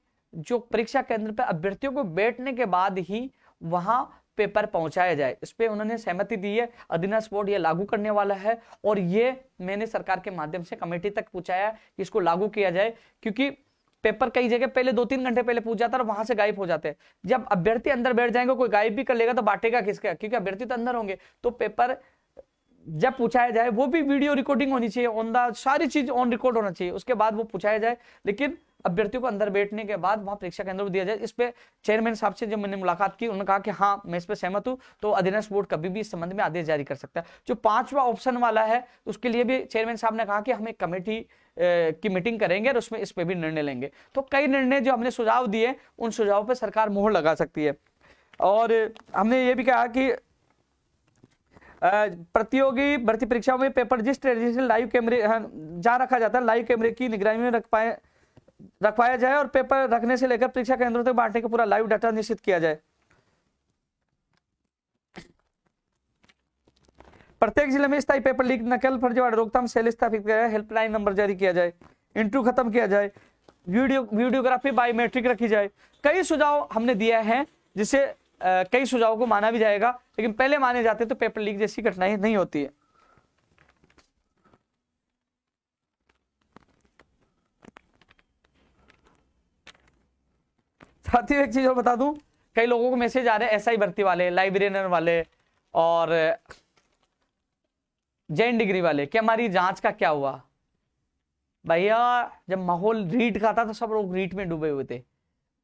जो परीक्षा केंद्र पर अभ्यर्थियों को बैठने के बाद ही वहां पेपर पहुंचाया जाए इस पर उन्होंने सहमति दी है अधीनस्थ बोर्ड ये लागू करने वाला है और ये मैंने सरकार के माध्यम से कमेटी तक पूछाया कि इसको लागू किया जाए क्योंकि पेपर कई जगह पहले दो तीन घंटे पहले पूछ जाता है और वहां से गायब हो जाते हैं जब अभ्यर्थी अंदर बैठ जाएंगे कोई गायब भी कर लेगा तो बांटेगा किसका क्योंकि अभ्यर्थी तो अंदर होंगे तो पेपर जब पूछाया जाए वो भी वीडियो रिकॉर्डिंग होनी चाहिए ऑन द सारी चीज ऑन रिकॉर्ड होना चाहिए उसके बाद वो पूछाया जाए लेकिन अभ्यर्थियों को अंदर बैठने के बाद वहां परीक्षा केंद्र दिया जाए इस पर चेयरमैन साहब से जब मैंने मुलाकात की उन्होंने कहा कि हाँ मैं इस पर सहमत हूँ तो अधीनस्थ बोर्ड कभी भी इस संबंध में आदेश जारी कर सकता है जो पांचवा ऑप्शन वाला है उसके लिए भी चेयरमैन साहब ने कहा कि हम एक कमेटी की मीटिंग करेंगे और उसमें इस पर भी निर्णय लेंगे तो कई निर्णय जो हमने सुझाव दिए उन सुझावों पर सरकार मोहर लगा सकती है और हमने ये भी कहा कि प्रतियोगी भर्ती परीक्षाओं में पेपर जिस ट्रेडिशनल लाइव कैमरे जहाँ रखा जाता है लाइव कैमरे की निगरानी में रख पाए रखवाया जाए और पेपर रखने से लेकर परीक्षा केंद्रों तक बांटने का पूरा लाइव डाटा निश्चित किया जाए प्रत्येक जिले में स्थायी पेपर लीक नकल फर्जीवाड़ रोकथाम सेल स्थापित किया जाए हेल्पलाइन नंबर जारी किया जाए इंटरव्यू खत्म किया जाए वीडियो वीडियोग्राफी बायोमेट्रिक रखी जाए कई सुझाव हमने दिए हैं जिसे कई सुझावों को माना भी जाएगा लेकिन पहले माने जाते तो पेपर लीक जैसी कठिनाई नहीं होती है साथियों एक चीज़ और बता दूं कई लोगों को मैसेज आ रहे हैं एसआई भर्ती वाले लाइब्रेरियन वाले और जैन डिग्री वाले कि हमारी जांच का क्या हुआ भैया जब माहौल रीट का था तो सब लोग रीट में डूबे हुए थे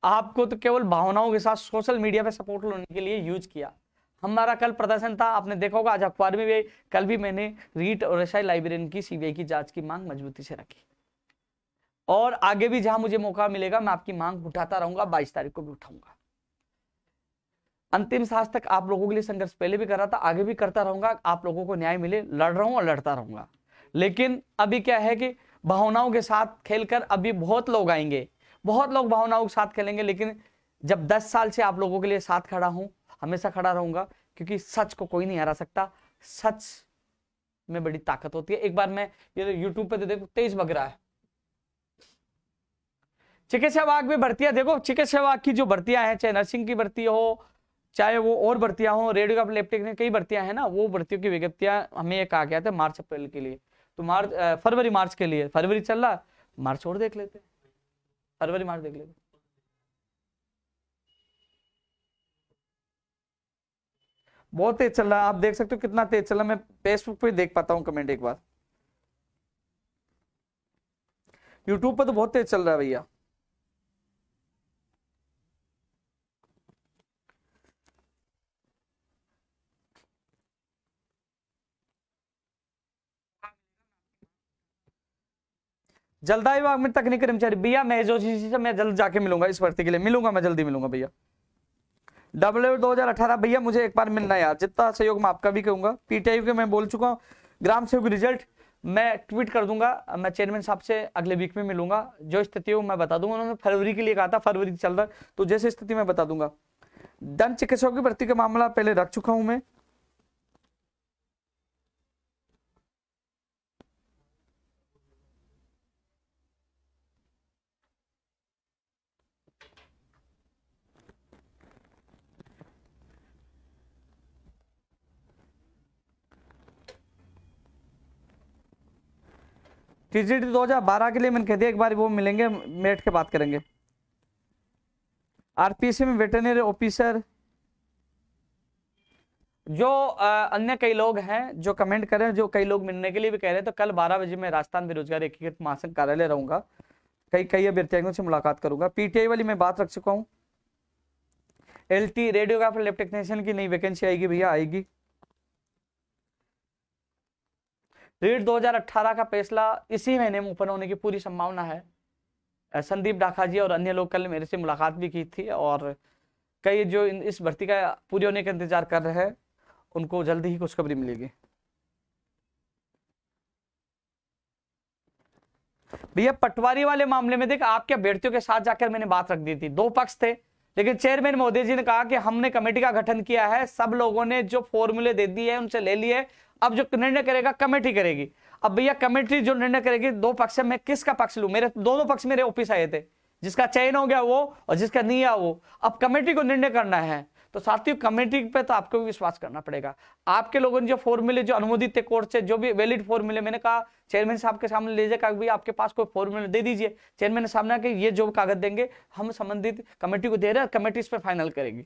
आपको तो केवल भावनाओं के साथ सोशल मीडिया पे सपोर्ट लेने के लिए यूज किया हमारा कल प्रदर्शन था आपने देखा होगा आज अखबार में भी कल भी मैंने रीट और एसआई लाइब्रेरियन की सीबीआई की जांच की मांग मजबूती से रखी और आगे भी जहां मुझे मौका मिलेगा मैं आपकी मांग उठाता रहूंगा बाईस तारीख को भी उठाऊंगा अंतिम सांस तक आप लोगों के लिए संघर्ष पहले भी कर रहा था आगे भी करता रहूंगा आप लोगों को न्याय मिले लड़ रहा हूं और लड़ता रहूंगा लेकिन अभी क्या है कि भावनाओं के साथ खेलकर अभी बहुत लोग आएंगे बहुत लोग भावनाओं के साथ खेलेंगे लेकिन जब 10 साल से आप लोगों के लिए साथ खड़ा हूं हमेशा खड़ा रहूंगा क्योंकि सच को कोई नहीं हरा सकता सच में बड़ी ताकत होती है एक बार मैं ये यूट्यूब पर तो देखो तेज बग रहा है चिकित्सा विभाग में भर्तियां देखो चिकित्सा विभाग की जो भर्तियां हैं चाहे नर्सिंग की भर्ती हो चाहे वो और भर्तियां हो रेडियो लेप्टिक कई भर्तियां हैं ना वो भर्तियों की विज्ञप्तियां हमें कहा गया था मार्च अप्रैल के लिए तो मार्च फरवरी मार्च के लिए फरवरी चल रहा मार्च और देख लेते फरवरी मार्च देख लेते बहुत तेज चल रहा है आप देख सकते हो कितना तेज चल रहा है मैं फेसबुक पे देख पाता हूँ कमेंट एक बार यूट्यूब पर तो बहुत तेज चल रहा है भैया जलदायु विभाग में तकनीक कर्मचारी भैया मैं जो से मैं जल्द जाके मिलूंगा इस भर्ती के लिए मिलूंगा मैं जल्दी मिलूंगा भैया डब्ल्यू दो हजार अठारह भैया मुझे एक बार मिलना यार जितना सहयोग मैं आपका भी कहूंगा पीटीआई के मैं बोल चुका हूँ ग्राम सेवक रिजल्ट मैं ट्वीट कर दूंगा मैं चेयरमैन साहब से अगले वीक में मिलूंगा जो स्थिति हो मैं बता दूंगा उन्होंने फरवरी के लिए कहा था फरवरी चल रहा है तो जैसे स्थिति मैं बता दूंगा दंत चिकित्सकों की भर्ती का मामला पहले रख चुका हूं मैं हजार 2012 के लिए मैंने कह दिया एक बार वो मिलेंगे मेट के बात करेंगे आरपीसी में वेटनरी ऑफिसर जो अन्य कई लोग हैं जो कमेंट करें जो कई लोग मिलने के लिए भी कह रहे हैं तो कल 12 बजे मैं राजस्थान बेरोजगार एकीकृत महासंघ कार्यालय रहूंगा कई कई अभ्यर्थियों से मुलाकात करूंगा पीटीआई वाली मैं बात रख चुका हूँ L T radiographer lab technician की नई वैकेंसी आएगी भैया आएगी रीट 2018 का फैसला इसी महीने में ओपन होने की पूरी संभावना है संदीप डाखा जी और अन्य लोग कल मेरे से मुलाकात भी की थी और कई जो इस भर्ती का पूरी होने का इंतजार कर रहे हैं उनको जल्दी ही खुशखबरी मिलेगी भैया पटवारी वाले मामले में देख आपके अभ्यर्थियों के साथ जाकर मैंने बात रख दी थी दो पक्ष थे लेकिन चेयरमैन मोदी जी ने कहा कि हमने कमेटी का गठन किया है सब लोगों ने जो फॉर्मूले दे दिए हैं उनसे ले लिए अब जो निर्णय करेगा कमेटी करेगी अब भैया कमेटी जो निर्णय करेगी दो पक्ष में किसका पक्ष लू मेरे तो दोनों पक्ष मेरे ऑफिस आए थे जिसका चयन हो गया वो और जिसका नहीं आया वो अब कमेटी को निर्णय करना है तो साथियों कमेटी पे तो आपको भी विश्वास करना पड़ेगा आपके लोगों ने जो फॉर्मूले जो अनुमोदित थे कोर्ट से जो भी वैलिड फॉर्मूले मैंने कहा चेयरमैन साहब के सामने ले जाकर भी आपके पास कोई फॉर्मूले दे दीजिए चेयरमैन सामने आके ये जो कागज देंगे हम संबंधित कमेटी को दे रहे हैं कमेटी इस पर फाइनल करेगी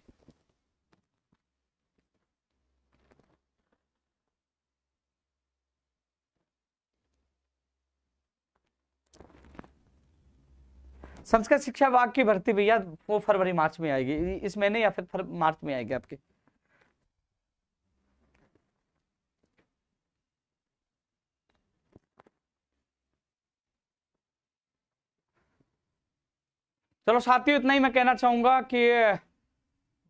संस्कृत शिक्षा विभाग की भर्ती भैया वो फरवरी मार्च में आएगी इस महीने या फिर मार्च में आएगी आपके चलो साथियों इतना ही मैं कहना चाहूंगा कि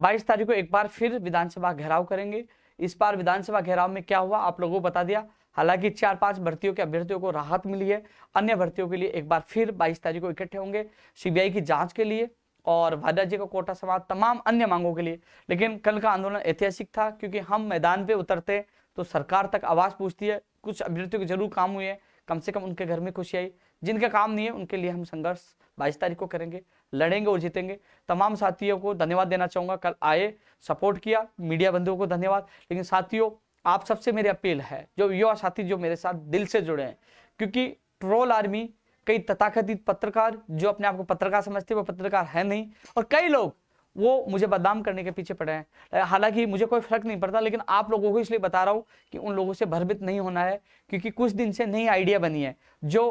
22 तारीख को एक बार फिर विधानसभा घेराव करेंगे इस बार विधानसभा घेराव में क्या हुआ आप लोगों को बता दिया हालांकि चार पांच भर्तियों के अभ्यर्थियों को राहत मिली है अन्य भर्तियों के लिए एक बार फिर 22 तारीख को इकट्ठे होंगे सीबीआई की जांच के लिए और वादा जी का कोटा समाज तमाम अन्य मांगों के लिए लेकिन कल का आंदोलन ऐतिहासिक था क्योंकि हम मैदान पे उतरते तो सरकार तक आवाज पूछती है कुछ अभ्यर्थियों के जरूर काम हुए हैं कम से कम उनके घर में खुशी आई जिनके काम नहीं है उनके लिए हम संघर्ष बाईस तारीख को करेंगे लड़ेंगे और जीतेंगे तमाम साथियों को धन्यवाद देना चाहूंगा कल आए सपोर्ट किया मीडिया बंधुओं को धन्यवाद लेकिन साथियों आप सबसे मेरी अपील है जो युवा साथी जो मेरे साथ दिल से जुड़े हैं क्योंकि ट्रोल आर्मी कई तथाकथित पत्रकार जो अपने आप को पत्रकार समझते वो पत्रकार है नहीं और कई लोग वो मुझे बदनाम करने के पीछे पड़े हैं हालांकि मुझे कोई फर्क नहीं पड़ता लेकिन आप लोगों को इसलिए बता रहा हूँ कि उन लोगों से भरभित नहीं होना है क्योंकि कुछ दिन से नई आइडिया बनी है जो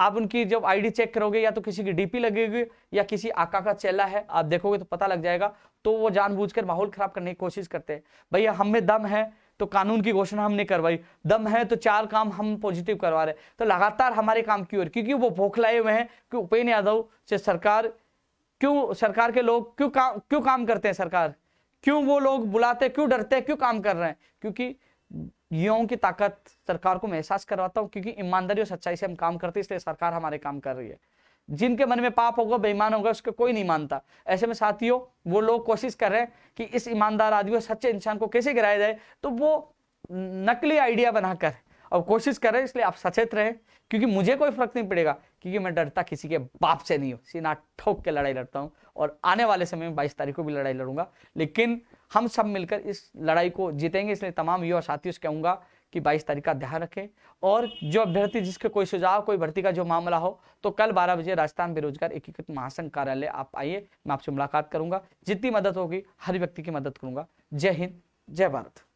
आप उनकी जब आईडी चेक करोगे या तो किसी की डीपी लगेगी या किसी आका का चेला है आप देखोगे तो पता लग जाएगा तो वो जानबूझकर माहौल खराब करने की कोशिश करते हैं भैया हम में दम है तो कानून की घोषणा हमने करवाई दम है तो चार काम हम पॉजिटिव करवा रहे तो लगातार हमारे काम की ओर क्योंकि वो भोखलाए हुए हैं कि उपेन्द्र यादव से सरकार क्यों सरकार के लोग क्यों काम क्यों काम करते हैं सरकार क्यों वो लोग बुलाते क्यों डरते क्यों काम कर रहे हैं क्योंकि युवाओं की ताकत सरकार को मैं एहसास करवाता हूँ क्योंकि ईमानदारी और सच्चाई से हम काम करते हैं इसलिए सरकार हमारे काम कर रही है जिनके मन में पाप होगा बेईमान होगा उसको कोई नहीं मानता ऐसे में साथियों वो लोग कोशिश कर रहे हैं कि इस ईमानदार आदमी और सच्चे इंसान को कैसे गिराया जाए तो वो नकली आइडिया बनाकर और कोशिश कर रहे हैं इसलिए आप सचेत रहें क्योंकि मुझे कोई फर्क नहीं पड़ेगा क्योंकि मैं डरता किसी के बाप से नहीं हूँ सीना ठोक के लड़ाई लड़ता हूँ और आने वाले समय में बाईस तारीख को भी लड़ाई लड़ूंगा लेकिन हम सब मिलकर इस लड़ाई को जीतेंगे इसलिए तमाम युवा साथियों से कहूँगा कि 22 तारीख का ध्यान रखें और जो अभ्यर्थी जिसके कोई सुझाव कोई भर्ती का जो मामला हो तो कल 12 बजे राजस्थान बेरोजगार एकीकृत महासंघ कार्यालय आप आइए मैं आपसे मुलाकात करूंगा जितनी मदद होगी हर व्यक्ति की मदद करूंगा जय हिंद जय भारत